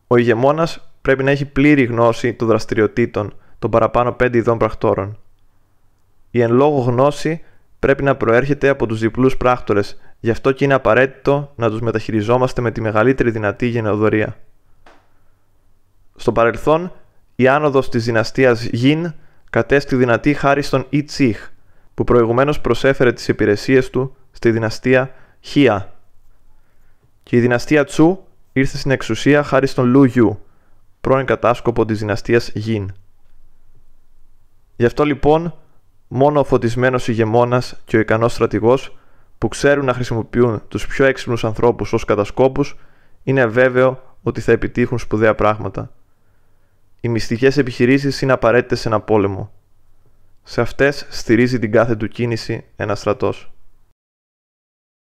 Speaker 1: Ο ηγεμόνας πρέπει να έχει πλήρη γνώση των δραστηριοτήτων των παραπάνω πέντε ειδών πρακτόρων. Η εν λόγω γνώση πρέπει να προέρχεται από τους διπλούς πράκτορες, γι' αυτό και είναι απαραίτητο να τους μεταχειριζόμαστε με τη μεγαλύτερη δυνατή γενεοδορία. Στο παρελθόν, η άνοδος της δυναστείας Γιν κατέστη δυνατή χάρη στον Ιτσίχ, που προηγουμένως προσέφερε τις υπηρεσίες του στη δυναστεία Χία. Και η δυναστεία Τσου ήρθε στην εξουσία χάρη στον Λου Γιου, πρώην κατάσκοπο της δυναστείας Γιν. Γι' αυτό λοιπόν, μόνο ο φωτισμένος ηγεμόνας και ο ικανός στρατηγός που ξέρουν να χρησιμοποιούν τους πιο έξυπνους ανθρώπους ως κατασκόπους, είναι βέβαιο ότι θα επιτύχουν σπουδαία πράγματα. Οι μυστικές επιχειρήσεις είναι απαραίτητες σε ένα πόλεμο. Σε αυτές στηρίζει την κάθε του κίνηση ένα στρατός.